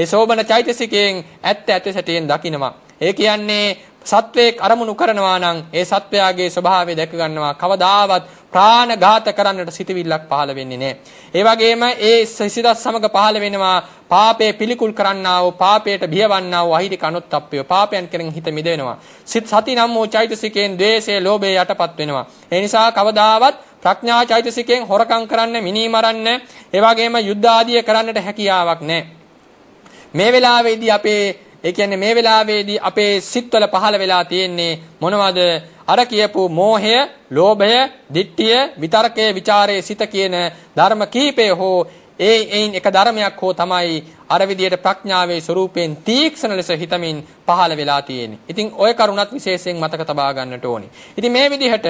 ඒ සෝබන චෛතසිකයෙන් ඇත්ත ඇති සැටියෙන් දකිනවා. ඒ කියන්නේ සත්වයක් අරමුණු කරනවා නම් ඒ සත්වයාගේ ස්වභාවය දැක ගන්නවා කවදාවත් ප්‍රාණඝාත කරන්නට සිතවිල්ලක් පහළ වෙන්නේ නැහැ. ඒ වගේම ඒ සිතත් සමග පහළ වෙනවා පාපේ පිළිකුල් කරන්නා වූ පාපයට බියවන්නා වූ අහිරි කනොත්ප්පය පාපයන් කෙරෙන් හිත මිදෙනවා. සිත සති නම් වූ චෛතසිකයෙන් ද්වේෂය, ලෝභය යටපත් වෙනවා. ඒ නිසා කවදාවත් ප්‍රඥා චෛතසිකයෙන් හොරකම් කරන්න, මිනී මරන්න, ඒ වගේම යුද්ධ ආදිය කරන්නට හැකියාවක් නැහැ. මේ වෙලාවේදී අපේ ඒ කියන්නේ මේ වෙලාවේදී අපේ සිත්වල පහළ වෙලා තියෙන්නේ මොනවද? අර කියපු මෝහය, ලෝභය, ditthිය, විතරකය, ਵਿਚාරයේ සිත කියන ධර්ම කීපය හෝ ඒ එයින් එක ධර්මයක් හෝ තමයි අර විදියට ප්‍රඥාවේ ස්වરૂපයෙන් තීක්ෂණ ලෙස හිතමින් පහළ වෙලා තියෙන්නේ. ඉතින් ওই කරුණත් විශේෂයෙන් මතක තබා ගන්නට ඕනි. ඉතින් මේ විදිහට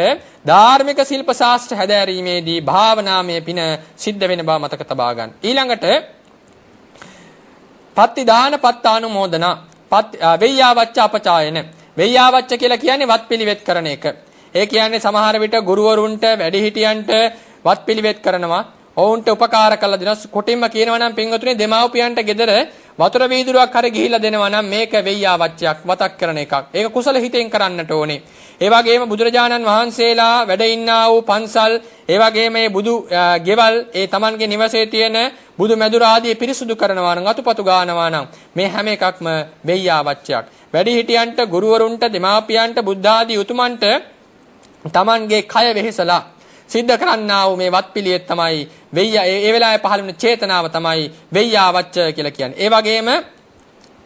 ධාර්මික ශිල්ප ශාස්ත්‍ර හැදෑරීමේදී භාවනාමය පින සිද්ධ වෙන බව මතක තබා ගන්න. ඊළඟට පත්තිදාන පත්තානුමෝදනා වෙය්‍යාවච්ච අපචායන වෙය්‍යාවච්ච කියලා කියන්නේ වත්පිළිවෙත් කරන එක. ඒ කියන්නේ සමහර විට ගුරුවරුන්ට වැඩිහිටියන්ට වත්පිළිවෙත් කරනවා. ඔවුන්ට උපකාර කළ දෙනවා. කොටින්ම කියනවා නම් පින්වතුනි දෙමාපියන්ට ගෙදර වතුර වීදුරුවක් හරි ගිහිල්ලා දෙනවා නම් මේක වෙය්‍යාවච්චයක් වතක් කරන එකක්. ඒක කුසල හිතෙන් කරන්නට ඕනේ. ඒ වගේම බුදුරජාණන් වහන්සේලා වැඩ ඉන්නා වූ පන්සල්, ඒ වගේම මේ බුදු ගෙවල්, ඒ Tamanගේ නිවසේ තියෙන බුදු මැදුර ආදී පිරිසුදු කරනවා නම් අතුපතු ගානවා නම් මේ හැම එකක්ම වෙය්‍යාවච්චයක්. වැඩිහිටියන්ට, ගුරුවරුන්ට, දෙමාපියන්ට, බුද්ධ ආදී උතුමන්ට Tamanගේ කය වෙහෙසලා සිද්ධ කරන්නා වූ මේ වත්පිළියෙත් තමයි වෙය්‍ය ඒ වෙලාවේ පහළ වුණ චේතනාව තමයි වෙය්‍යාවච්චය කියලා කියන්නේ. ඒ වගේම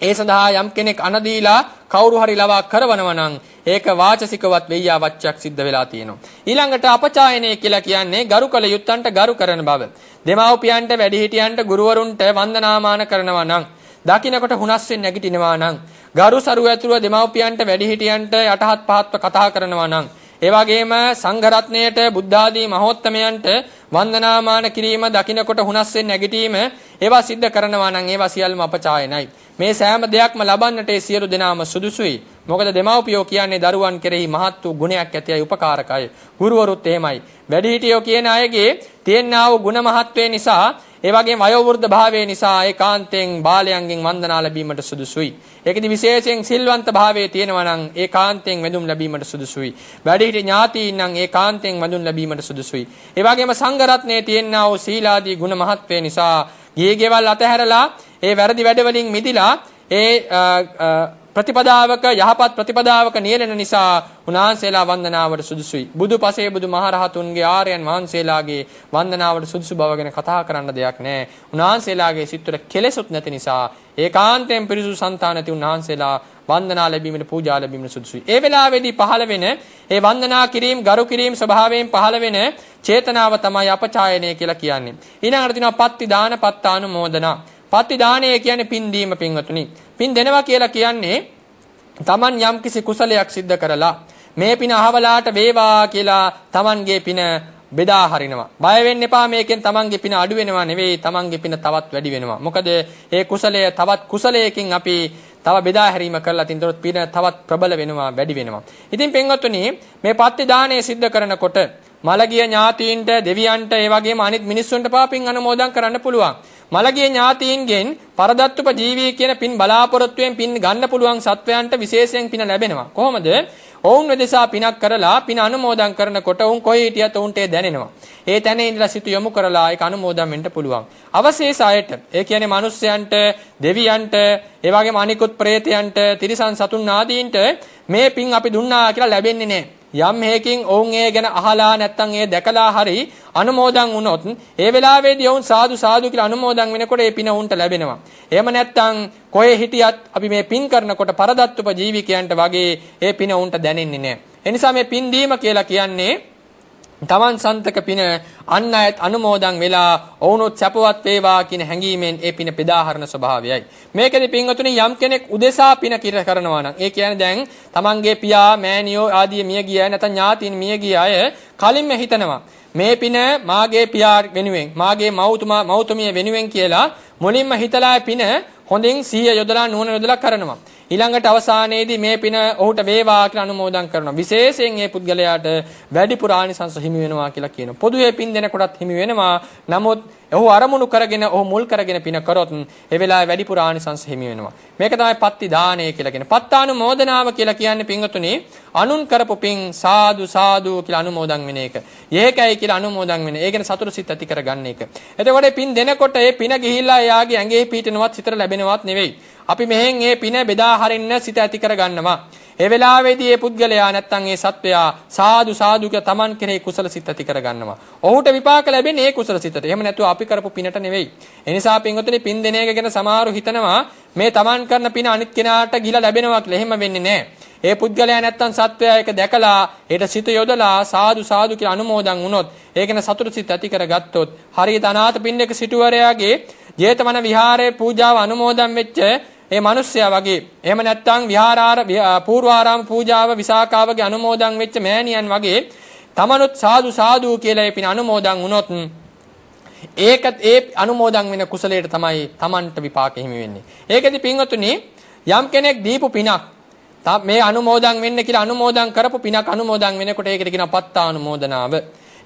ඒ සඳහා යම් කෙනෙක් අනදීලා කවුරු හරි ලවා කරවනවා නම් ඒක වාචසිකවත් වෙයියා වච්චයක් සිද්ධ වෙලා තියෙනවා. ඊළඟට අපචායනය කියලා කියන්නේ ගරු කළ යුත්තන්ට ගරු කරන බව. දෙමාපියන්ට වැඩිහිටියන්ට ගුරුවරුන්ට වන්දනාමාන කරනවා නම් දකින්නකොට හුනස්යෙන් නැගිටිනවා නම් ගරු සරු ඇතුළු දෙමාපියන්ට වැඩිහිටියන්ට යටහත් පහත්ව කතා කරනවා නම් ඒ වගේම සංඝ රත්නයට බුද්ධාදී මහෝත්තමයන්ට වන්දනාමාන කිරීම දකින්නකොට හුනස්යෙන් නැගිටීම ඒවා සිද්ධ කරනවා නම් ඒවා සියල්ලම අපචායනයි. මේ සෑම දෙයක්ම ලබන්නට ඒ සියලු දෙනාම සුදුසුයි. මොකද දෙමව්පියෝ කියන්නේ දරුවන් කෙරෙහි මහත් වූ ගුණයක් ඇතියයි උපකාරකයි. ගුරුවරුත් එහෙමයි. වැඩිහිටියෝ කියන අයගේ තියෙනා වූ ගුණ මහත්වේ නිසා ඒ වගේම වයෝවෘද්ධ භාවය නිසා ඒකාන්තයෙන් බාලයන්ගෙන් වන්දනා ලැබීමට සුදුසුයි. ඒකෙදි විශේෂයෙන් සිල්වන්ත භාවයේ තියෙනවා නම් ඒකාන්තයෙන් වැඳුම් ලැබීමට සුදුසුයි. වැඩිහිටි ඥාතීන් නම් ඒකාන්තයෙන් වැඳුම් ලැබීමට සුදුසුයි. ඒ වගේම සංඝ රත්නයේ තියෙනා වූ සීලාදී ගුණ මහත්වේ නිසා ගියේ ගෙවල් අතහැරලා ඒ වැරදි වැඩවලින් මිදිලා ඒ ප්‍රතිපදාවක යහපත් ප්‍රතිපදාවක නියැලෙන නිසා උන්වහන්සේලා වන්දනාවට සුදුසුයි. බුදු පසේ බුදු මහරහතුන්ගේ ආර්යයන් වහන්සේලාගේ වන්දනාවට සුදුසු බව ගැන කතා කරන්න දෙයක් නැහැ. උන්වහන්සේලාගේ සිත් තුළ කෙලෙසුත් නැති නිසා ඒකාන්තයෙන් පිරිසුදු సంతාන ඇති උන්වහන්සේලා වන්දනා ලැබීමට පූජා ලැබීමට සුදුසුයි. ඒ වෙලාවේදී පහළ වෙන ඒ වන්දනා කිරීම, ගරු කිරීම ස්වභාවයෙන් පහළ වෙන චේතනාව තමයි අපචායනය කියලා කියන්නේ. ඊළඟට තියෙනවා පත්ති දාන පත්තානුමෝදනා පත්තිදානය කියන්නේ පින් දීම පින්වතුනි. පින් දෙනවා කියලා කියන්නේ Taman යම්කිසි කුසලයක් සිද්ධ කරලා මේ පින අහවලාට වේවා කියලා Tamanගේ පින බෙදා හරිනවා. බය වෙන්න එපා මේකෙන් තමන්ගේ පින අඩු වෙනවා නෙවෙයි තමන්ගේ පින තවත් වැඩි වෙනවා. මොකද ඒ කුසලය තවත් කුසලයකින් අපි තව බෙදා හැරීම කරලා තින්තරොත් පින තවත් ප්‍රබල වෙනවා වැඩි වෙනවා. ඉතින් පෙන්වත්තුනි මේ පත්ති දාණය සිද්ධ කරනකොට මලගිය ඥාතීන්ට දෙවියන්ට ඒ වගේම අනිත් මිනිස්සුන්ට පාපින් අනුමෝදන් කරන්න පුළුවන්. මළගිය ඥාතීන්ගෙන් පරදත්තුප ජීවී කියන පින් බලාපොරොත්තුවෙන් පින් ගන්න පුළුවන් සත්වයන්ට විශේෂයෙන් පින ලැබෙනවා. කොහොමද? ඔවුන් වෙදෙසා පිනක් කරලා පින අනුමෝදන් කරනකොට ඔවුන් කොහේ හිටියත් ඔවුන්ට දැනෙනවා. ඒ තැන ඉඳලා සිත යොමු කරලා ඒක අනුමෝදන් වෙන්න පුළුවන්. අවශේෂ අයට, ඒ කියන්නේ මිනිස්යන්ට, දෙවියන්ට, ඒ වගේම අනිකුත් പ്രേතයන්ට, තිරිසන් සතුන් ආදීන්ට මේ පින් අපි දුන්නා කියලා ලැබෙන්නේ නැහැ. යම් හේකින් ඔවුන් ඒ ගැන අහලා නැත්නම් ඒ දැකලා හරි අනුමෝදන් වුණොත් ඒ වෙලාවේදී ඔවුන් සාදු සාදු කියලා අනුමෝදන් වෙනකොට ඒ පින උන්ට ලැබෙනවා. එහෙම නැත්නම් කොහේ හිටියත් අපි මේ පින් කරනකොට පරදත්තුප ජීවිකයන්ට වගේ ඒ පින උන්ට දැනෙන්නේ නැහැ. එනිසා මේ පින් දීම කියලා කියන්නේ තමන් සන්තක පින අන් අයත් අනුමෝදන් වෙලා ඔවුනුත් සැපවත් වේවා කියන හැඟීමෙන් ඒ පින පෙදාහරන ස්වභාවයයි. මේකෙදි පින්වතුනි යම් කෙනෙක් උදෙසා පින කිර කරනවා නම් ඒ කියන්නේ දැන් තමන්ගේ පියා මෑණියෝ ආදී මිය ගිය නැත්නම් ඥාතීන් මිය ගිය අය කලින්ම හිතනවා මේ පින මාගේ පියා වෙනුවෙන් මාගේ මව්තුමා මව්තුමිය වෙනුවෙන් කියලා මුලින්ම හිතලා පින හොඳින් සිහිය යොදලා නුවණ යොදලා කරනවා. ඊළඟට අවසානයේදී මේ පින ඔහුට වේවා කියලා අනුමෝදන් කරනවා. විශේෂයෙන් මේ පුද්ගලයාට වැඩි පුරාණි සංස හිමි වෙනවා කියලා කියනවා. පොදුවේ පින් දෙනකොටත් හිමි වෙනවා. නමුත් ඔහු අරමුණු කරගෙන ඔහු මුල් කරගෙන පින කරොත් ඒ වෙලාවේ වැඩිපුර ආනිසංස හිමි වෙනවා. මේක තමයි පත්ති දාණය කියලා කියන්නේ. පත්තානුමෝදනාව කියලා කියන්නේ පින්වතුනි අනුන් කරපු පින් සාදු සාදු කියලා අනුමෝදන් වෙන එක. ඒකයි කියලා අනුමෝදන් වෙන. ඒ කියන්නේ සතුට සිත් ඇති කරගන්න එක. එතකොට පින් දෙනකොට ඒ පින ගිහිල්ලා එයාගේ ඇඟේ පීටනවත් හිතට ලැබෙනවත් නෙවෙයි. අපි මෙහෙන් ඒ පින බෙදා හරින්න සිත ඇති කරගන්නවා. ඒ වෙලාවේදී ඒ පුද්ගලයා නැත්තම් ඒ සත්වයා සාදු සාදුක තමන් කෙරෙහි කුසල සිත ඇති කරගන්නවා. ඔහුට විපාක ලැබෙන්නේ ඒ කුසල සිතට. එහෙම නැතුව අපි කරපු පිනට නෙවෙයි. ඒ නිසා පින්වතුනි පින් දෙන එක ගැන සමහරු හිතනවා මේ තමන් කරන පින අනිත් කෙනාට ගිල ලැබෙනවා කියලා. එහෙම වෙන්නේ නැහැ. ඒ පුද්ගලයා නැත්තම් සත්වයා ඒක දැකලා ඒට සිත යොදලා සාදු සාදු කියලා අනුමෝදන් වුණොත් ඒකන සතුට සිත ඇති කරගත්තොත් හරියට අනාථ පින්නක සිටුවරයාගේ ජේතවන විහාරයේ පූජාව අනුමෝදන් වෙච්ච ඒ මිනිස්සයා වගේ එහෙම නැත්නම් විහාරාර පූර්වාරාම පූජාව විසාකාවගේ අනුමෝදන් වෙච්ච මෑණියන් වගේ තමනුත් සාදු සාදු කියලා පින අනුමෝදන් වුණොත් ඒක ඒ අනුමෝදන් වෙන කුසලයට තමයි Tamanට විපාක හිමි වෙන්නේ. ඒකෙදි පින්වතුනි යම් කෙනෙක් දීපු පිනක් මේ අනුමෝදන් වෙන්න කියලා අනුමෝදන් කරපු පිනක් අනුමෝදන් වෙනකොට ඒකට කියනවා පත්තා අනුමෝදනාව.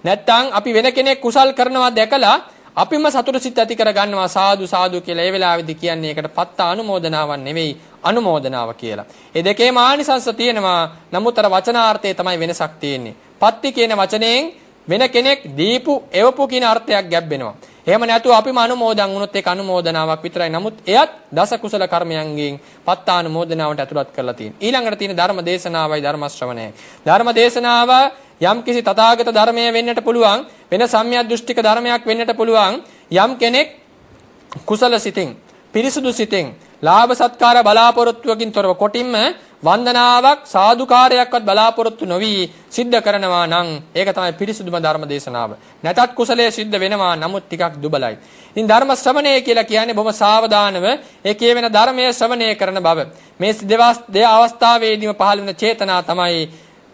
නැත්තම් අපි වෙන කෙනෙක් කුසල් කරනවා දැකලා අපිම සතුට සිත් ඇති කර ගන්නවා සාදු සාදු කියලා ඒ වෙලාවේදී කියන්නේ ඒකට පත්ත අනුමෝදනාවක් නෙවෙයි අනුමෝදනාව කියලා. ඒ දෙකේම ආනිසංස තියෙනවා. නමුත් අර වචනාර්ථයේ තමයි වෙනසක් තියෙන්නේ. පත්ති කියන වචනයෙන් වෙන කෙනෙක් දීපු එවපු කියන අර්ථයක් ගැබ්බෙනවා. එහෙම නැතුව අපිම අනුමෝදන් වුණොත් ඒක අනුමෝදනාවක් විතරයි. නමුත් එයත් දස කුසල කර්මයන්ගෙන් පත්තානුමෝදනාවට ඇතුළත් කරලා තියෙනවා. ඊළඟට තියෙන ධර්ම දේශනාවයි ධර්ම ශ්‍රවණයයි. ධර්ම දේශනාව යම්කිසි තථාගත ධර්මය වෙන්නට පුළුවන් වෙන සම්‍යක් ධර්මයක් වෙන්නට පුළුවන් යම් කෙනෙක් කුසල සිතින් පිරිසුදු සිතින් ලාභ සත්කාර බලාපොරොත්තුවකින් තොරව කොටින්ම වන්දනාවක් සාදුකාරයක්වත් බලාපොරොත්තු නොවි සිද්ධ කරනවා නම් ඒක තමයි පිරිසුදුම ධර්ම දේශනාව. නැතත් කුසලයේ සිද්ධ වෙනවා නමුත් ටිකක් දුබලයි. ඉතින් ධර්ම ශ්‍රවණය කියලා කියන්නේ බොහොම සාවධානව ඒ කියවෙන ධර්මයේ ශ්‍රවණය කරන බව. මේ දෙවස් දෙය අවස්ථාවේදීම පහළ වෙන චේතනා තමයි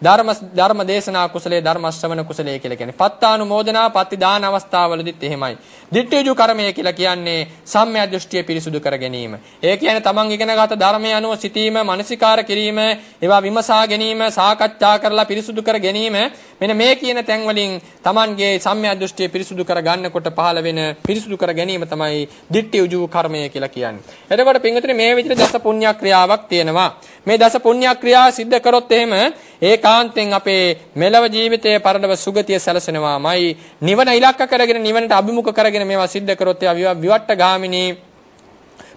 ධර්ම ධර්ම දේශනා කුසලයේ ධර්ම ශ්‍රවණ කුසලයේ කියලා කියන්නේ. පත්තානුමෝදනා පත්ති දාන අවස්ථාවලදීත් එහෙමයි. ditthiyuju karmaය කියලා කියන්නේ සම්මිය දෘෂ්ටිය පිරිසුදු කර ගැනීම. ඒ කියන්නේ තමන් ඉගෙනගත ධර්මයේ අනුව සිටීම, මනසිකාර කිරීම, ඒවා විමසා ගැනීම, සාකච්ඡා කරලා පිරිසුදු කර ගැනීම. මෙන්න මේ කියන තැන් වලින් තමන්ගේ සම්මිය දෘෂ්ටිය පිරිසුදු කර ගන්නකොට පහළ වෙන පිරිසුදු කර ගැනීම තමයි ditthiyuju karmaය කියලා කියන්නේ. එතකොට පින්විතනේ මේ විදිහට දස පුණ්‍ය ක්‍රියාවක් තියෙනවා. මේ දස පුණ්‍ය ක්‍රියා සිද්ධ කරොත් එහෙම ඒකාන්තයෙන් අපේ මෙලව ජීවිතයේ පරලව සුගතිය සැලසෙනවාමයි නිවන ඉලක්ක කරගෙන නිවනට අභිමුඛ කරගෙන මේවා සිද්ධ කරොත් ඒවා විවට්ට ගාමිනී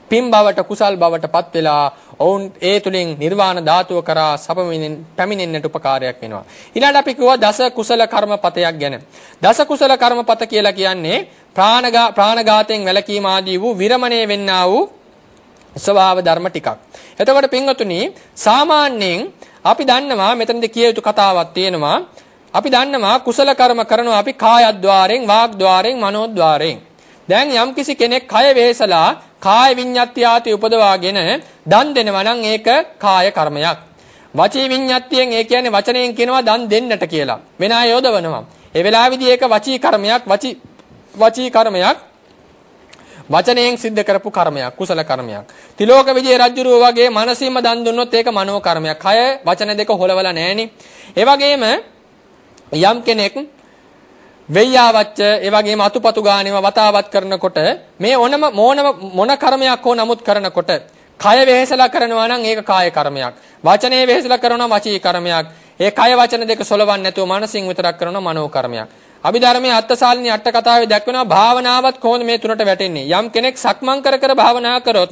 පින් බවට කුසල් බවට පත් වෙලා ඔවුන් ඒ තුලින් නිර්වාණ ධාතුව කරා සපමිනෙන් පැමිණෙන්නට උපකාරයක් වෙනවා. ඊළඟට අපි කිව්වා දස කුසල කර්මපතයක් ගැන. දස කුසල කර්මපත කියලා කියන්නේ ප්‍රාණඝා ප්‍රාණඝාතයෙන් වැළකීම ආදී වූ විරමණය වෙන්නා වූ ස්වභාව ධර්ම ටිකක්. එතකොට පින්වතුනි සාමාන්‍යයෙන් අපි දන්නවා මෙතනදී කිය යුතු කතාවක් තියෙනවා. අපි දන්නවා කුසල කර්ම කරනවා අපි කායද්්වාරයෙන්, වාග්ද්වාරයෙන්, මනෝද්වාරයෙන්. දැන් යම්කිසි කෙනෙක් කය වේසලා කාය විඤ්ඤාත්‍යාති උපදවාගෙන දන් දෙනවා නම් ඒක කාය කර්මයක්. වචී විඤ්ඤාත්තියෙන් ඒ කියන්නේ වචනයෙන් කියනවා දන් දෙන්නට කියලා. වෙන අය යොදවනවා. ඒ වෙලාවේදී ඒක වචී කර්මයක්, වචී වචී කර්මයක්. වචනයෙන් සිද්ධ කරපු කර්මයක් කුසල කර්මයක්. තිලෝක විජේ රජුරුව වගේ මානසීයම දන් දුන්නොත් ඒක මනෝ කර්මයක්. කය වචන දෙක හොලවලා නැහෙනේ. ඒ වගේම යම් කෙනෙක් වෙය්‍යාවච්ච ඒ වගේම අතුපතු ගානෙම වතාවත් කරනකොට මේ ඕනම මොනම මොන කර්මයක් හෝ නමුත් කරනකොට කය වෙහෙසලා කරනවා නම් ඒක කාය කර්මයක්. වචනේ වෙහෙසලා කරනවා වචී කර්මයක්. ඒ කය වචන දෙක සොලවන්නේ නැතුව මනසින් විතරක් කරනවා මනෝ කර්මයක්. අභිධර්මයේ අත්තසාලිනී අට කතාවේ දක්වනවා භාවනාවත් කොහොමද මේ තුනට වැටෙන්නේ යම් කෙනෙක් සක්මන් කර කර භාවනා කරොත්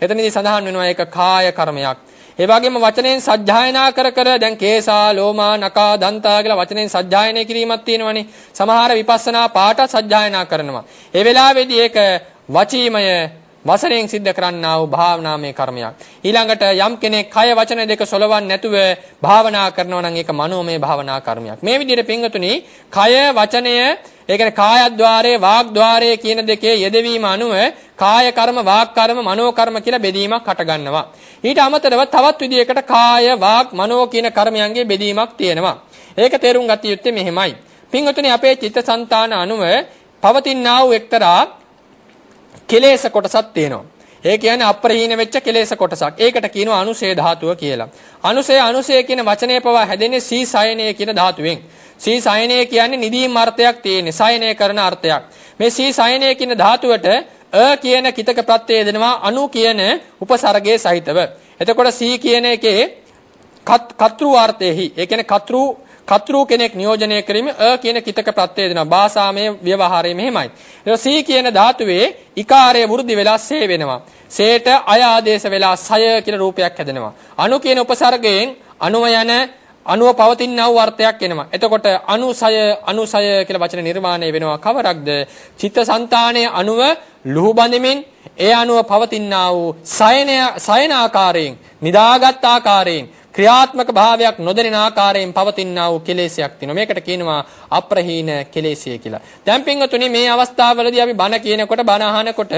එතනදී සඳහන් වෙනවා ඒක කාය කර්මයක් ඒ වගේම වචනෙන් සජ්ජායනා කර කර දැන් කේසා ලෝමා නකා දන්තා කියලා වචනෙන් සජ්ජායනය කිරීමක් තියෙනවනේ සමහර විපස්සනා පාට සජ්ජායනා කරනවා ඒ වෙලාවේදී ඒක වචීමය වසරෙන් සිද්ධ කරන්නා වූ භාවනාමය කර්මයක්. ඊළඟට යම් කෙනෙක් කය වචන දෙක සොලවන්නේ නැතුව භාවනා කරනවා නම් ඒක මනෝමය භාවනා කර්මයක්. මේ විදිහට පින්වතුනි කය වචනය ඒ කියන්නේ කායද්්වාරයේ වාග්ද්වාරයේ කියන දෙකේ යෙදවීම අනුව කාය කර්ම වාග් කර්ම මනෝ කර්ම කියලා බෙදීමක් හටගන්නවා. ඊට අමතරව තවත් විදිහකට කාය වාග් මනෝ කියන කර්මයන්ගේ බෙදීමක් තියෙනවා. ඒක තේරුම් ගත යුත්තේ මෙහෙමයි. පින්වතුනි අපේ චිත්තසංතාන අනුව පවතිනා වූ එක්තරා කෙලෙස කොටසක් තියෙනවා. ඒ කියන්නේ අප්‍රහීන වෙච්ච කෙලෙස කොටසක්. ඒකට කියනවා අනුසේ ධාතුව කියලා. අනුසේ අනුසේ කියන වචනේ පවා හැදෙන්නේ සී සයනය කියන ධාතුවෙන්. සී සයනය කියන්නේ නිදීම් අර්ථයක් තියෙන්නේ. සයනය කරන අර්ථයක්. මේ සී සයනය කියන ධාතුවට අ කියන කිතක ප්‍රත්‍යය දෙනවා අනු කියන උපසර්ගයේ සහිතව. එතකොට සී කියන එකේ කත්ෘ අර්ථයේහි ඒ කියන්නේ කත්ෘ කතෘ කෙනෙක් නියෝජනය කිරීම අ කියන කිතක ප්‍රත්‍යය දෙනවා. භාෂාමය ව්‍යවහාරය මෙහෙමයි. ඊට සී කියන ධාතුවේ ඉකාරය වෘද්ධි වෙලා සේ වෙනවා. සේට අය ආදේශ වෙලා සය කියන රූපයක් හැදෙනවා. අනු කියන උපසර්ගයෙන් අනුව යන අනුව පවතිනව වර්තයක් එනවා. එතකොට අනුසය අනුසය කියලා වචන නිර්මාණය වෙනවා කවරක්ද? චිත්තසංතානයේ අනුව ලුහු බඳමින් ඒ අනුව පවතිනා වූ සයන සයන ආකාරයෙන් නිදාගත් ආකාරයෙන් ක්‍රියාත්මක භාවයක් නොදෙන ආකාරයෙන් පවතිනා වූ කෙලෙසයක් තියෙනවා. මේකට කියනවා අප්‍රහීන කෙලෙසිය කියලා. දැන් පින්වතුනි මේ අවස්ථාවවලදී අපි බණ කියනකොට බණ අහනකොට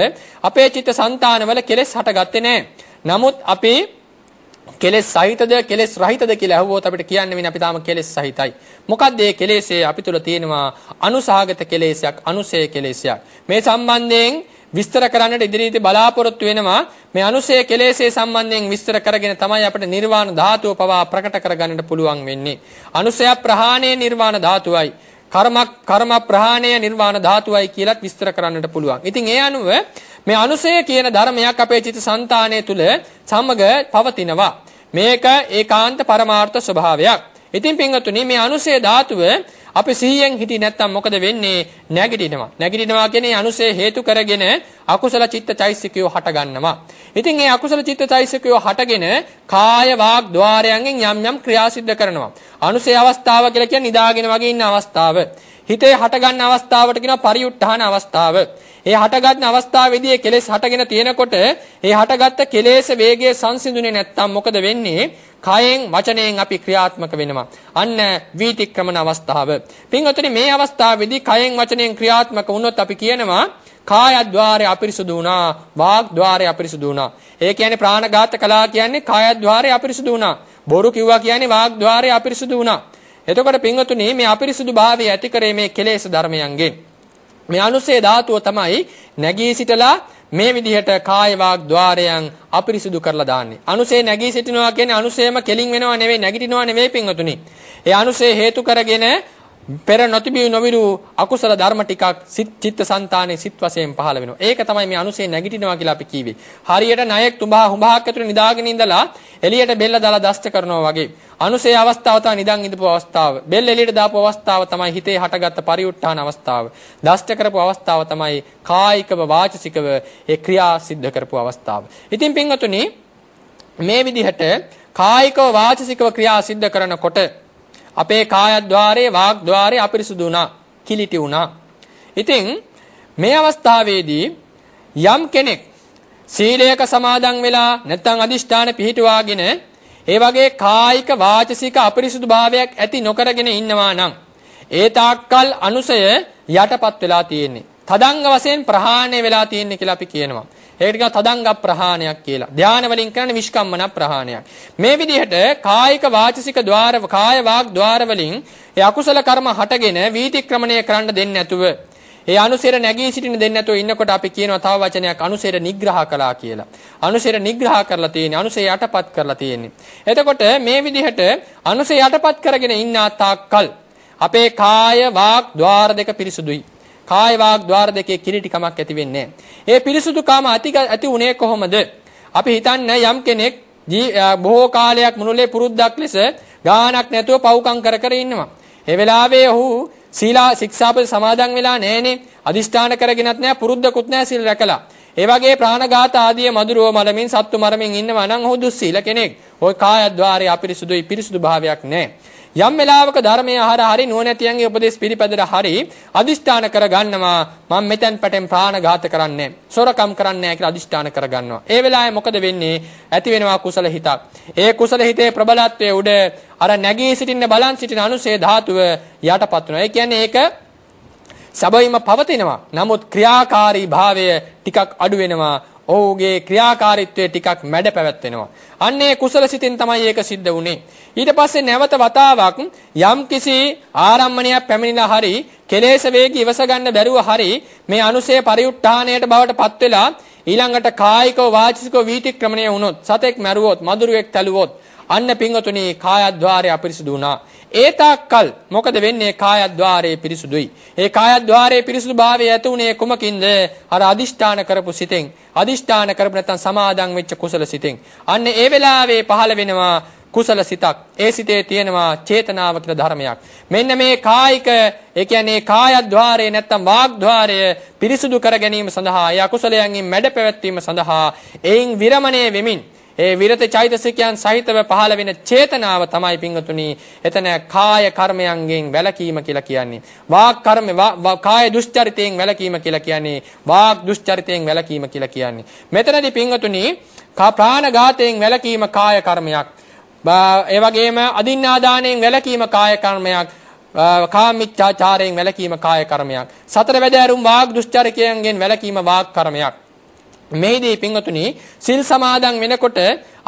අපේ චිත්ත સંතානවල කෙලෙස් හටගත්තේ නැහැ. නමුත් අපි කෙලෙස් සහිතද කෙලෙස් රහිතද කියලා අහුවොත් අපිට කියන්න වෙන්නේ අපි තාම කෙලෙස් සහිතයි. මොකක්ද මේ කෙලෙස්ය අපි තුල තියෙනවා අනුසහගත කෙලෙස්යක්, අනුසය කෙලෙස්යක්. මේ සම්බන්ධයෙන් විස්තර කරන්නට ඉදිරියේදී බලාපොරොත්තු වෙනවා මේ අනුසය කෙලෙසේ සම්බන්ධයෙන් විස්තර කරගෙන තමයි අපිට නිර්වාණ ධාතුව පවා ප්‍රකට කරගන්නට පුළුවන් වෙන්නේ අනුසය ප්‍රහාණය නිර්වාණ ධාතුවයි කර්ම කර්ම ප්‍රහාණය නිර්වාණ ධාතුවයි කියලත් විස්තර කරන්නට පුළුවන් ඉතින් ඒ අනුව මේ අනුසය කියන ධර්මයක් අපේ චිත්ත સંතාණය තුල සමග පවතිනවා මේක ඒකාන්ත පරමාර්ථ ස්වභාවයක් ඉතින් පින්වත්නි මේ අනුසය ධාතුව අපි සිහියෙන් හිටියේ නැත්තම් මොකද වෙන්නේ? නැගිටිනවා. නැගිටිනවා කියන්නේ අනුසය හේතු කරගෙන අකුසල චිත්ත චෛසිකයෝ හටගන්නවා. ඉතින් මේ අකුසල චිත්ත චෛසිකයෝ හටගෙන කාය වාග් ద్వාරයන්ගෙන් යම් යම් ක්‍රියා සිද්ධ කරනවා. අනුසය අවස්ථාව කියලා කියන්නේ නිදාගෙන වගේ ඉන්න අවස්ථාව. හිතේ හටගන්න අවස්ථාවට කියනවා පරිඋත්ථාන අවස්ථාව. ඒ හටගන්න අවස්ථාවේදී කෙලෙස් හටගෙන තියෙනකොට ඒ හටගත්ත කෙලෙස් වේගය සංසිඳුනේ නැත්තම් මොකද වෙන්නේ? කයෙන් වචනයෙන් අපි ක්‍රියාත්මක වෙනවා. අන්න වීතික්‍රමන අවස්ථාව. පින්වතුනි මේ අවස්ථාවේදී කයෙන් වචනයෙන් ක්‍රියාත්මක වුණොත් අපි කියනවා කායද්්වාරය අපිරිසුදු වුණා, වාග්ද්වාරය අපිරිසුදු වුණා. ඒ කියන්නේ ප්‍රාණඝාත කළා කියන්නේ කායද්්වාරය අපිරිසුදු වුණා. බොරු කිව්වා කියන්නේ වාග්ද්වාරය අපිරිසුදු වුණා. එතකොට පින්වතුනි මේ අපිරිසුදු භාවය ඇති කරේ මේ කෙලෙස් ධර්මයන්ගෙන්. මේ අනුසේ ධාතුව තමයි නැගී සිටලා මේ විදිහට කාය වාග් ద్వාරයන් අපිරිසුදු කරලා දාන්නේ. අනුසේ නැගී සිටිනවා කියන්නේ අනුසේම කෙලින් වෙනවා නෙවෙයි නැගිටිනවා නෙවෙයි පින්වතුනි. ඒ අනුසේ හේතු කරගෙන පෙර නොතිබී නොවිරු අකුසල ධර්ම ටිකක් චිත්ත સંතානේ සිත් වශයෙන් පහළ වෙනවා. ඒක තමයි මේ අනුසේ නැගිටිනවා කියලා අපි කියවේ. හරියට ණයෙක් තුඹා හුඹහක් ඇතුළේ නිදාගෙන ඉඳලා එළියට බෙල්ල දාලා දෂ්ට කරනවා වගේ. අනුසේ අවස්ථාව තමයි නිදන් ඉඳපු අවස්ථාව. බෙල්ල එළියට දාපු අවස්ථාව තමයි හිතේ හටගත්ත පරිඋත්ථාන අවස්ථාව. දෂ්ට කරපු අවස්ථාව තමයි කායිකව වාචසිකව ඒ ක්‍රියා සිද්ධ කරපු අවස්ථාව. ඉතින් පින්වතුනි මේ විදිහට කායිකව වාචසිකව ක්‍රියා සිද්ධ කරනකොට අපේ කායද්්වාරයේ වාග්ද්වාරයේ අපිරිසුදු වුණා, කිලිටි වුණා. ඉතින් මේ අවස්ථාවේදී යම් කෙනෙක් සීලයක සමාදන් වෙලා නැත්නම් අදිෂ්ඨාන පිහිටුවාගෙන ඒ වගේ කායික වාචසික අපිරිසුදු භාවයක් ඇති නොකරගෙන ඉන්නවා නම් ඒ තාක්කල් අනුසය යටපත් වෙලා තියෙන්නේ. තදංග වශයෙන් ප්‍රහාණය වෙලා තියෙන්නේ කියලා අපි කියනවා. ඒකට කියනවා තදංග ප්‍රහාණයක් කියලා. ධානය වලින් කරන්නේ විස්කම්මන ප්‍රහාණයක්. මේ විදිහට කායික වාචසික ద్వාර කාය වාග් ద్వාර වලින් ඒ අකුසල කර්ම හටගෙන වීතික්‍රමණය කරන්න දෙන්නේ නැතුව ඒ අනුසෙර නැගී සිටින දෙන්නේ නැතුව ඉන්නකොට අපි කියනවා තව වචනයක් අනුසෙර නිග්‍රහ කළා කියලා. අනුසෙර නිග්‍රහ කරලා තියෙන්නේ අනුසෙ යටපත් කරලා තියෙන්නේ. එතකොට මේ විදිහට අනුසෙ යටපත් කරගෙන ඉන්නා තාක්කල් අපේ කාය වාග් ద్వාර දෙක පිරිසුදුයි. කාය වාග් ద్వාර දෙකේ කිලිටිකමක් ඇති වෙන්නේ ඒ පිරිසුදුකම ඇති ඇති උනේ කොහොමද? අපි හිතන්නේ යම් කෙනෙක් බොහෝ කාලයක් මුළුල්ලේ පුරුද්දක් ලෙස ගානක් නැතුව පව්කම් කර කර ඉන්නවා. ඒ වෙලාවේ ඔහු සීලා ශික්ෂාපද සමාදන් වෙලා නැහනේ. අදිෂ්ඨාන කරගෙනත් නැහැ පුරුද්දකුත් නැහැ සීල් රැකලා. ඒ වගේ ප්‍රාණඝාත ආදී මදුරුව මලමින් සත්තු මරමින් ඉන්නවා නම් ඔහු දුස්සීල කෙනෙක්. ওই කායද්්වාරයේ අපිරිසුදුයි පිරිසුදු භාවයක් නැහැ. යම් වෙලාවක ධර්මයේ ආහාර හරි නුවණැතියන්ගේ උපදේශ පිළිපැදලා හරි අදිෂ්ඨාන කරගන්නවා මම මෙතෙන් පැටෙන් ප්‍රාණඝාත කරන්නේ සොරකම් කරන්නේ නැහැ කියලා අදිෂ්ඨාන කරගන්නවා. ඒ වෙලාවේ මොකද වෙන්නේ? ඇති වෙනවා කුසල හිතක්. ඒ කුසල හිතේ ප්‍රබලත්වයේ උඩ අර නැගී සිටින්න බලන් සිටින අනුසේ ධාතුව යටපත් වෙනවා. ඒ කියන්නේ ඒක සැබවින්ම පවතිනවා. නමුත් ක්‍රියාකාරී භාවය ටිකක් අඩු වෙනවා. ඔහුගේ ක්‍රියාකාරීත්වය ටිකක් මැඩ පැවැත්වෙනවා. අන්න ඒ කුසල සිතින් තමයි ඒක සිද්ධ වුනේ. ඊට පස්සේ නැවත වතාවක් යම්කිසි ආරම්මණයක් පැමිණිලා හරි කෙලෙස් වේගي ඉවස ගන්න බැරුව හරි මේ අනුසය පරිඋත්ථාණයට බවට පත් වෙලා ඊළඟට කායිකව වාචිකව වීතික්‍රමණය වුණොත් සතෙක් මැරුවොත් මදුරුවෙක් තැළුවොත් අන්න පින්වතුනි කායද්්වාරය අපිරිසුදු වුණා. ඒ තාක්කල් මොකද වෙන්නේ කායද්්වාරයේ පිරිසුදුයි. ඒ කායද්්වාරයේ පිරිසුදුභාවය ඇති උනේ කුමකින්ද? අර අදිෂ්ඨාන කරපු සිතෙන්. අදිෂ්ඨාන කරපු නැත්නම් සමාදන් වෙච්ච කුසල සිතෙන්. අන්න ඒ වෙලාවේ පහළ වෙනවා කුසල සිතක් ඒ සිතේ තියෙනවා චේතනාව කියලා ධර්මයක් මෙන්න මේ කායික ඒ කියන්නේ කායද්්වාරය නැත්තම් වාග්ද්වාරය පිරිසුදු කර ගැනීම සඳහා ඒ අකුසලයන්ගෙන් මැඩ පැවැත්වීම සඳහා එයින් විරමණය වෙමින් ඒ විරත චෛතසිකයන් සහිතව පහළ වෙන චේතනාව තමයි පිංගතුනි එතන කාය කර්මයන්ගෙන් වැළකීම කියලා කියන්නේ වාක් කර්ම කාය දුෂ්චරිතයෙන් වැළකීම කියලා කියන්නේ වාක් දුෂ්චරිතයෙන් වැළකීම කියලා කියන්නේ මෙතනදී පිංගතුනි ප්‍රාණඝාතයෙන් වැළකීම කාය කර්මයක් ඒ වගේම අදින්නාදානයෙන් වැළකීම කාය කර්මයක් කාමීච්ඡාචාරයෙන් වැළකීම කාය කර්මයක් සතර වැදෑරුම් වාග් දුෂ්චරිකයෙන් වැළකීම වාග් කර්මයක් මෙහිදී පින්වතුනි සිල් සමාදන් වෙනකොට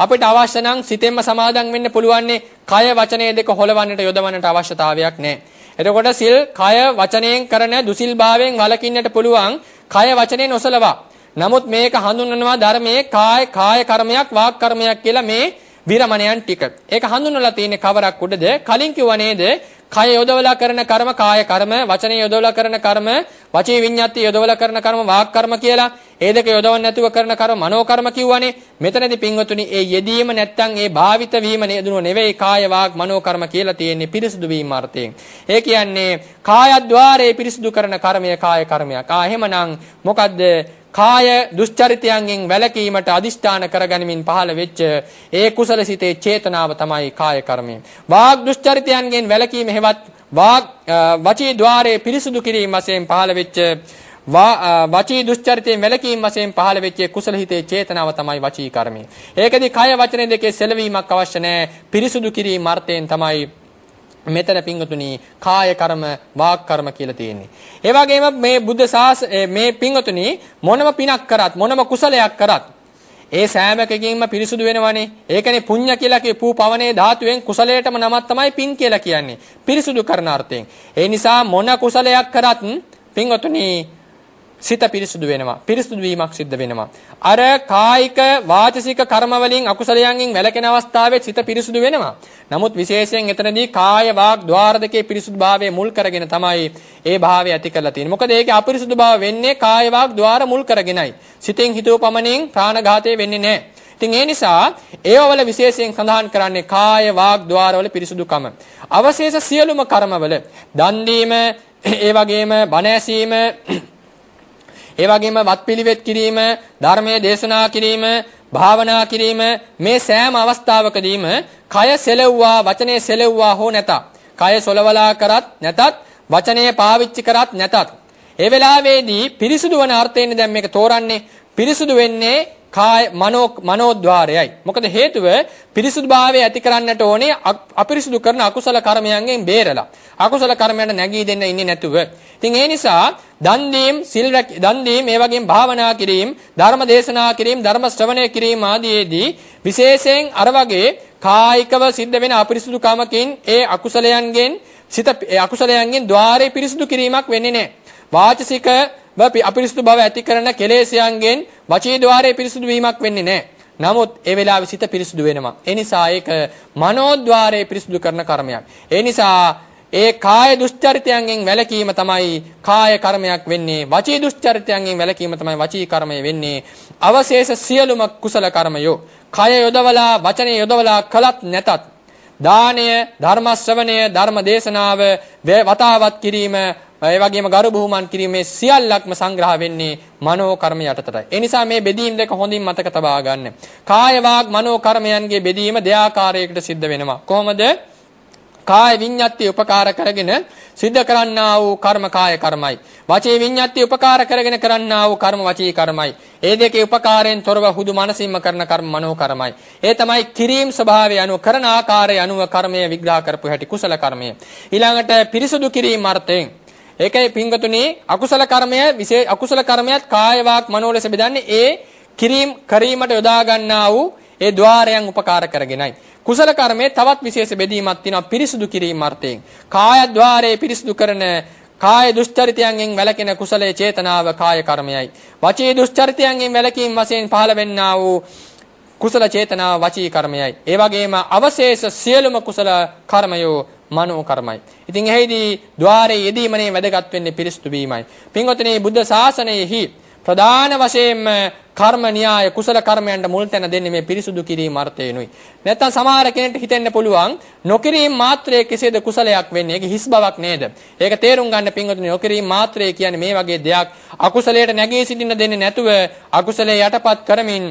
අපිට අවශ්‍ය නම් සිතෙන්ම සමාදන් වෙන්න පුළුවන්නේ කය වචනය දෙක හොලවන්නට යොදවන්නට අවශ්‍යතාවයක් නැහැ. එතකොට සිල් කය වචනයෙන් කරන දුසිල්භාවයෙන් වළකින්නට පුළුවන් කය වචනේ නොසලවා. නමුත් මේක හඳුන්වනවා ධර්මයේ කාය කාය කර්මයක් වාක් කර්මයක් කියලා මේ විරමණයන් ටික. ඒක හඳුන්වලා තියෙන්නේ කවරක් උඩද? කලින් කිව්වා නේද? කය යොදවලා කරන කර්ම කාය කර්ම වචනේ යොදවලා කරන කර්ම වචී විඤ්ඤාති යොදවලා කරන කර්ම වාක් කර්ම කියලා ඒ දෙක යොදවන්නේ නැතුව කරන කර්ම මනෝ කර්ම කිව්වනේ මෙතනදී පින්වතුනි ඒ යෙදීම නැත්තම් ඒ භාවිත වීම නේදුනෝ නෙවෙයි කාය වාක් මනෝ කර්ම කියලා තියෙන්නේ පිරිසුදු වීම අර්ථයෙන් ඒ කියන්නේ කායද්්වාරයේ පිරිසුදු කරන කර්මය කාය කර්මයක් ආ එහෙමනම් මොකද්ද කාය දුෂ්චරිතයන්ගෙන් වැළකීමට අදිෂ්ඨාන කරගනිමින් පහළ වෙච්ච ඒ කුසල සිතේ චේතනාව තමයි කාය කර්මය. වාග් දුෂ්චරිතයන්ගෙන් වැළකීම හෙවත් වාග් වචී ద్వාරයේ පිරිසුදු කිරීම වශයෙන් පහළ වෙච්ච වචී දුෂ්චරිතයෙන් වැළකීම වශයෙන් පහළ වෙච්ච කුසල හිතේ චේතනාව තමයි වචී කර්මය. ඒකදී කය වචන දෙකේ සෙලවීමක් අවශ්‍ය නැහැ. පිරිසුදු කිරීම අර්ථයෙන් තමයි මෙතන පිංගතුණී කාය කර්ම වාක් කර්ම කියලා තියෙන්නේ. ඒ වගේම මේ බුද්ධ ශාස මේ පිංගතුණී මොනම පිනක් කරත් මොනම කුසලයක් කරත් ඒ සෑම එකකින්ම පිරිසුදු වෙනවනේ. ඒකනේ පුණ්‍ය කියලා කියපු පවනේ ධාතුවෙන් කුසලයටම නමක් තමයි පින් කියලා කියන්නේ. පිරිසුදු කරන අර්ථයෙන්. ඒ නිසා මොන කුසලයක් කරත් පිංගතුණී සිත පිරිසුදු වෙනවා. පිරිසුදු වීමක් සිද්ධ වෙනවා. අර කායික වාචසික කර්ම වලින් අකුසලයන්ගෙන් වැළකෙන අවස්ථාවේ සිත පිරිසුදු වෙනවා. නමුත් විශේෂයෙන් එතනදී කාය වාග් ద్వාර දෙකේ පිරිසුදුභාවය මුල් කරගෙන තමයි ඒ භාවය ඇති කරලා තියෙන්නේ. මොකද ඒකේ අපිරිසුදුභාව වෙන්නේ කාය වාග් ద్వාර මුල් කරගෙනයි. සිතෙන් හිතුව පමණින් ප්‍රාණඝාතය වෙන්නේ නැහැ. ඉතින් ඒ නිසා ඒවවල විශේෂයෙන් සඳහන් කරන්නේ කාය වාග් ద్వාරවල පිරිසුදුකම. අවශේෂ සියලුම කර්මවල දන් දීම, ඒ වගේම බණ ඇසීම ඒ වගේම වත්පිළිවෙත් කිරීම, ධර්මයේ දේශනා කිරීම, භාවනා කිරීම මේ සෑම අවස්ථාවකදීම කය සෙලව්වා, වචනේ සෙලව්වා හෝ නැත. කය සොලවලා කරත් නැතත්, වචනේ පාවිච්චි කරත් නැතත්. ඒ වෙලාවේදී පිරිසුදු වන අර්ථයෙන් දැන් මේක තෝරන්නේ පිරිසුදු වෙන්නේ කාය මනෝ මනෝද්වාරයයි. මොකද හේතුව පිරිසුදුභාවය ඇති කරන්නට ඕනේ අපිරිසුදු කරන අකුසල කර්මයන්ගෙන් බේරලා. අකුසල කර්මයන්ට නැගී දෙන්න ඉන්නේ නැතුව. ඉතින් ඒ නිසා දන් දීම්, සිල් රැක දන් දීම්, ඒ වගේම භාවනා කිරීම, ධර්ම දේශනා කිරීම, ධර්ම ශ්‍රවණය කිරීම ආදීදී විශේෂයෙන් අර වගේ කායිකව සිද්ධ වෙන අපිරිසුදු කමකින් ඒ අකුසලයන්ගෙන් සිත අකුසලයන්ගෙන් ద్వාරේ පිරිසුදු කිරීමක් වෙන්නේ නැහැ. වාචසික අපිරිසුදු බව ඇති කරන කෙලෙසයන්ගෙන් වචී ద్వාරයේ පිරිසුදු වීමක් වෙන්නේ නැහැ. නමුත් ඒ වෙලාවේ සිත පිරිසුදු වෙනවා. ඒ නිසා ඒක මනෝද්්වාරයේ පිරිසුදු කරන කර්මයක්. ඒ නිසා ඒ කාය දුෂ්චරිතයන්ගෙන් වැළකීම තමයි කාය කර්මයක් වෙන්නේ. වචී දුෂ්චරිතයන්ගෙන් වැළකීම තමයි වචී කර්මය වෙන්නේ. අවශේෂ සියලුම කුසල කර්මයෝ කය යොදවලා වචනේ යොදවලා කළත් නැතත් දානය ධර්ම ශ්‍රවණය ධර්ම දේශනාව වතාවත් කිරීම ඒ වගේම ගරු බුහුමන් කිරීමේ සියල්ලක්ම සංග්‍රහ වෙන්නේ මනෝ කර්ම යටතටයි. ඒ නිසා මේ බෙදීම් දෙක හොඳින් මතක තබා ගන්න. කාය වාග් මනෝ කර්මයන්ගේ බෙදීම දෙආකාරයකට සිද්ධ වෙනවා. කොහොමද? කාය විඤ්ඤාති උපකාර කරගෙන සිද්ධ කරන්නා වූ කර්ම කාය කර්මයි. වචේ විඤ්ඤාති උපකාර කරගෙන කරන්නා වූ කර්ම වචී කර්මයි. ඒ දෙකේ උපකාරයෙන් තොරව හුදු මනසින්ම කරන කර්ම මනෝ කර්මයි. ඒ තමයි කිරීම් ස්වභාවය අනුව කරන ආකාරය අනුව කර්මය විග්‍රහ කරපු හැටි කුසල කර්මය. ඊළඟට පිරිසුදු කිරීම අර්ථයෙන් ඒකයි පින්වතුනි අකුසල කර්මය විශේෂ අකුසල කර්මයක් කාය වාක් මනෝ ලෙස බෙදන්නේ ඒ කිරීම කරීමට යොදා ගන්නා වූ ඒ ద్వාරයන් උපකාර කරගෙනයි. කුසල කර්මයේ තවත් විශේෂ බෙදීමක් තියෙනවා පිරිසුදු කිරීම අර්ථයෙන්. කාය ద్వාරයේ පිරිසුදු කරන කාය දුෂ්චරිතයන්ගෙන් වැළකෙන කුසලයේ චේතනාව කාය කර්මයයි. වචී දුෂ්චරිතයන්ගෙන් වැළකීම් වශයෙන් පහළ වෙන්නා වූ කුසල චේතනාව වචී කර්මයයි. ඒ වගේම අවශේෂ සියලුම කුසල කර්මයෝ මනෝ කර්මයි. ඉතින් එෙහිදී ద్వාරයේ යෙදීමනේ වැදගත් වෙන්නේ පිරිසුදු වීමයි. පින්වතුනි බුද්ධ ශාසනයෙහි ප්‍රධාන වශයෙන්ම කර්ම න්‍යාය කුසල කර්මයන්ට මුල් තැන දෙන්නේ මේ පිරිසුදු කිරීම අර්ථයෙන්ුයි. නැත්තම් සමහර කෙනෙක්ට හිතෙන්න පුළුවන් නොකිරීම මාත්‍රයේ කෙසේද කුසලයක් වෙන්නේ? ඒක හිස් බවක් නේද? ඒක තේරුම් ගන්න පින්වතුනි නොකිරීම මාත්‍රය කියන්නේ මේ වගේ දෙයක් අකුසලයට නැගී සිටින්න දෙන්නේ නැතුව අකුසලයේ යටපත් කරමින්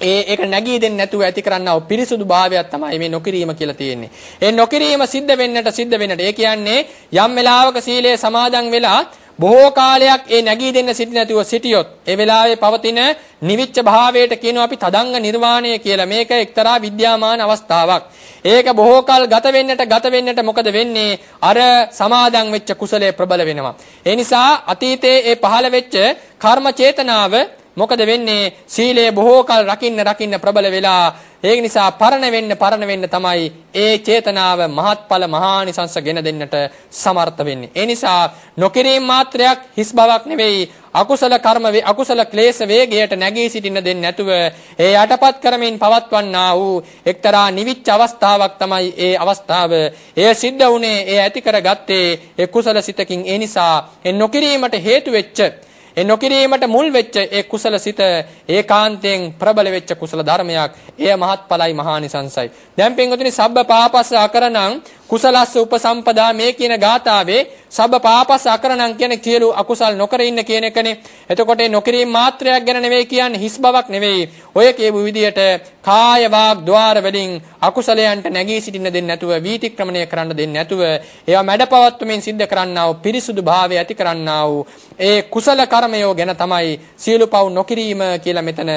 ඒ ඒක නැගී දෙන්නේ නැතුව ඇති කරන්නව පිරිසුදු භාවයක් තමයි මේ නොකිරීම කියලා තියෙන්නේ. ඒ නොකිරීම සිද්ධ වෙන්නට සිද්ධ වෙන්නට ඒ කියන්නේ යම් වෙලාවක සීලය සමාදන් වෙලා බොහෝ කාලයක් ඒ නැගී දෙන්න සිටි නැතුව සිටියොත් ඒ වෙලාවේ පවතින නිවිච්ච භාවයට කියනවා අපි තදංග නිර්වාණය කියලා. මේක එක්තරා විද්‍යාමාන අවස්ථාවක්. ඒක බොහෝ කල ගත වෙන්නට ගත වෙන්නට මොකද වෙන්නේ? අර සමාදන් වෙච්ච කුසලයේ ප්‍රබල වෙනවා. ඒ නිසා අතීතයේ ඒ පහළ වෙච්ච කර්ම චේතනාව මොකද වෙන්නේ සීලය බොහෝ කල රකින්න රකින්න ප්‍රබල වෙලා ඒ නිසා පරණ වෙන්න පරණ වෙන්න තමයි ඒ චේතනාව මහත්ඵල මහානිසංස ගෙන දෙන්නට සමර්ථ වෙන්නේ. ඒ නිසා නොකිරීම මාත්‍රයක් හිස් බවක් නෙවෙයි අකුසල කර්ම අකුසල ක්ලේශ වේගයට නැගී සිටින්න දෙන්නේ නැතුව ඒ යටපත් කරමින් පවත්වන්නා වූ එක්තරා නිවිච්ච අවස්ථාවක් තමයි ඒ අවස්ථාව. එය සිද්ධ වුණේ ඒ ඇති කරගත්තේ ඒ කුසල සිතකින්. ඒ නිසා ඒ නොකිරීමට හේතු වෙච්ච ඒ නොකිරීමට මුල් වෙච්ච ඒ කුසල සිත ඒකාන්තයෙන් ප්‍රබල වෙච්ච කුසල ධර්මයක්. එය මහත්ඵලයි මහානිසංසයි. දැන් පින්වතුනි සබ්බ පාපස්ස අකරණං කුසලස්ස උපසම්පදා මේ කියන ගාතාවේ සබ්බ පාපස් අකරණං කියන කියලු අකුසල් නොකර ඉන්න කියන එකනේ. එතකොට ඒ නොකිරීම මාත්‍රයක් ගැන නෙවෙයි කියන්නේ හිස් බවක් නෙවෙයි. ඔය කියපු විදියට කාය වාග් ద్వාර වලින් අකුසලයන්ට නැගී සිටින්න දෙන්නේ නැතුව වීතික්‍රමණය කරන්න දෙන්නේ නැතුව ඒවා මැඩපවත්වමින් සිද්ධ කරන්නා වූ පිරිසුදු භාවය ඇති කරන්නා වූ ඒ කුසල කර්මය ගැන තමයි සියලු පව් නොකිරීම කියලා මෙතන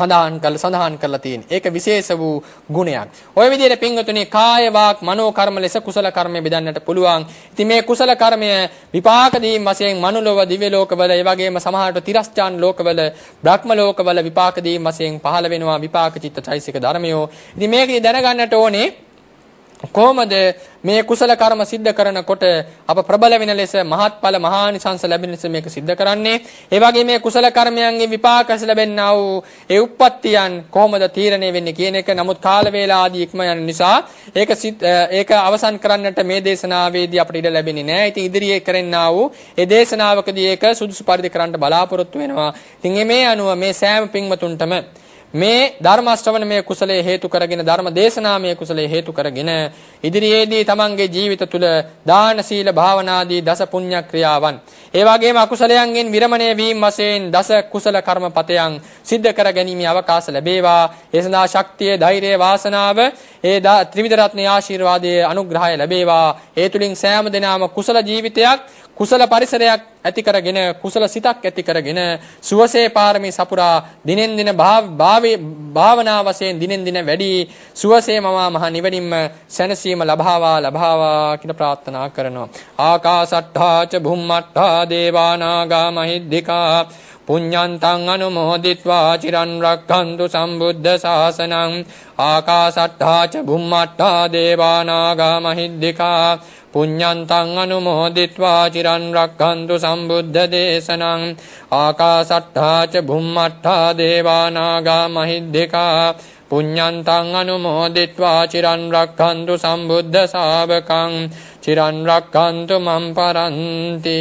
හඳාන් කරලා සඳහන් කරලා තියෙන්නේ. ඒක විශේෂ වූ ගුණයක්. ওই විදිහට පින්වතුනි කාය වාක් මනෝ කර්ම ලෙස කුසල කර්ම බෙදන්නට පුළුවන්. ඉතින් මේ කුසල කර්මය විපාක දීම් වශයෙන් මනුලොව දිව්‍ය ලෝකවල ඒ වගේම සමහරට තිරස්චාන් ලෝකවල බ්‍රහ්ම ලෝකවල විපාක දීම් වශයෙන් පහළ වෙනවා විපාක චිත්ත චෛසික ධර්මයෝ. ඉතින් මේකේ දැනගන්නට ඕනේ කොහොමද මේ කුසල කර්ම સિદ્ધ කරනකොට අප ප්‍රබල වෙන ලෙස මහත්ඵල මහානිසංස ලැබෙන ලෙස මේක સિદ્ધ කරන්නේ ඒ වගේ මේ කුසල කර්මයන්ගේ විපාක ලැබෙන්නා වූ ඒ උප්පත්තියන් කොහොමද තීරණය වෙන්නේ කියන එක නමුත් කාල වේලා ආදී ඉක්ම යන නිසා ඒක ඒක අවසන් කරන්නට මේ දේශනාවේදී අපිට ඉඩ ලැබෙන්නේ නැහැ. ඉතින් ඉදිරියේ කරන්නා වූ ඒ දේශනාවකදී ඒක සුදුසු පරිදි කරන්න බලාපොරොත්තු වෙනවා. ඉතින් මේ අනුව මේ සෑම පින්වතුන්ටම මේ ධර්ම ශ්‍රවණමය කුසලයේ හේතු කරගෙන ධර්ම දේශනාමය කුසලයේ හේතු කරගෙන ඉදිරියේදී තමන්ගේ ජීවිත තුළ දාන සීල භාවනාදී දස පුණ්‍ය ක්‍රියාවන් ඒ වගේම අකුසලයන්ගෙන් විරමණය වීම වශයෙන් දස කුසල කර්මපතයන් සිද්ධ කර ගැනීමේ අවකාශ ලැබේවා ඒ සඳහා ශක්තිය ධෛර්යය වාසනාව ඒ ත්‍රිවිධ රත්නයේ ආශිර්වාදයේ අනුග්‍රහය ලැබේවා ඒ තුලින් සෑම දිනම කුසල ජීවිතයක් කුසල පරිසරයක් ඇති කරගෙන කුසල සිතක් ඇති කරගෙන සුවසේ පාරමී සපුරා දිනෙන් දින භාවේ භාවනා වශයෙන් දිනෙන් දින වැඩි සුවසේ මම මහ නිවනින්ම සැනසීම ලබාවා ලබාවා කියලා ප්‍රාර්ථනා කරනවා ආකාසට්ඨා ච භුම්මට්ඨා දේවානාගා මහිද්దికා පුඤ්ඤන්තං අනුමෝදිත්වා චිරන් රක්ඛන්තු සම්බුද්ධ ශාසනං ආකාසට්ඨා ච බුම්මට්ඨා දේවානාගා මහිද්దికා පුඤ්ඤන්තං අනුමෝදිත්වා චිරන් රක්ඛන්තු සම්බුද්ධ දේශනං ආකාසට්ඨා ච බුම්මට්ඨා දේවානාගා මහිද්దికා පුඤ්ඤන්තං අනුමෝදිත්වා චිරන් රක්ඛන්තු සම්බුද්ධ ශාවකං චිරන් රක්ඛන්තු මම් පරන්ති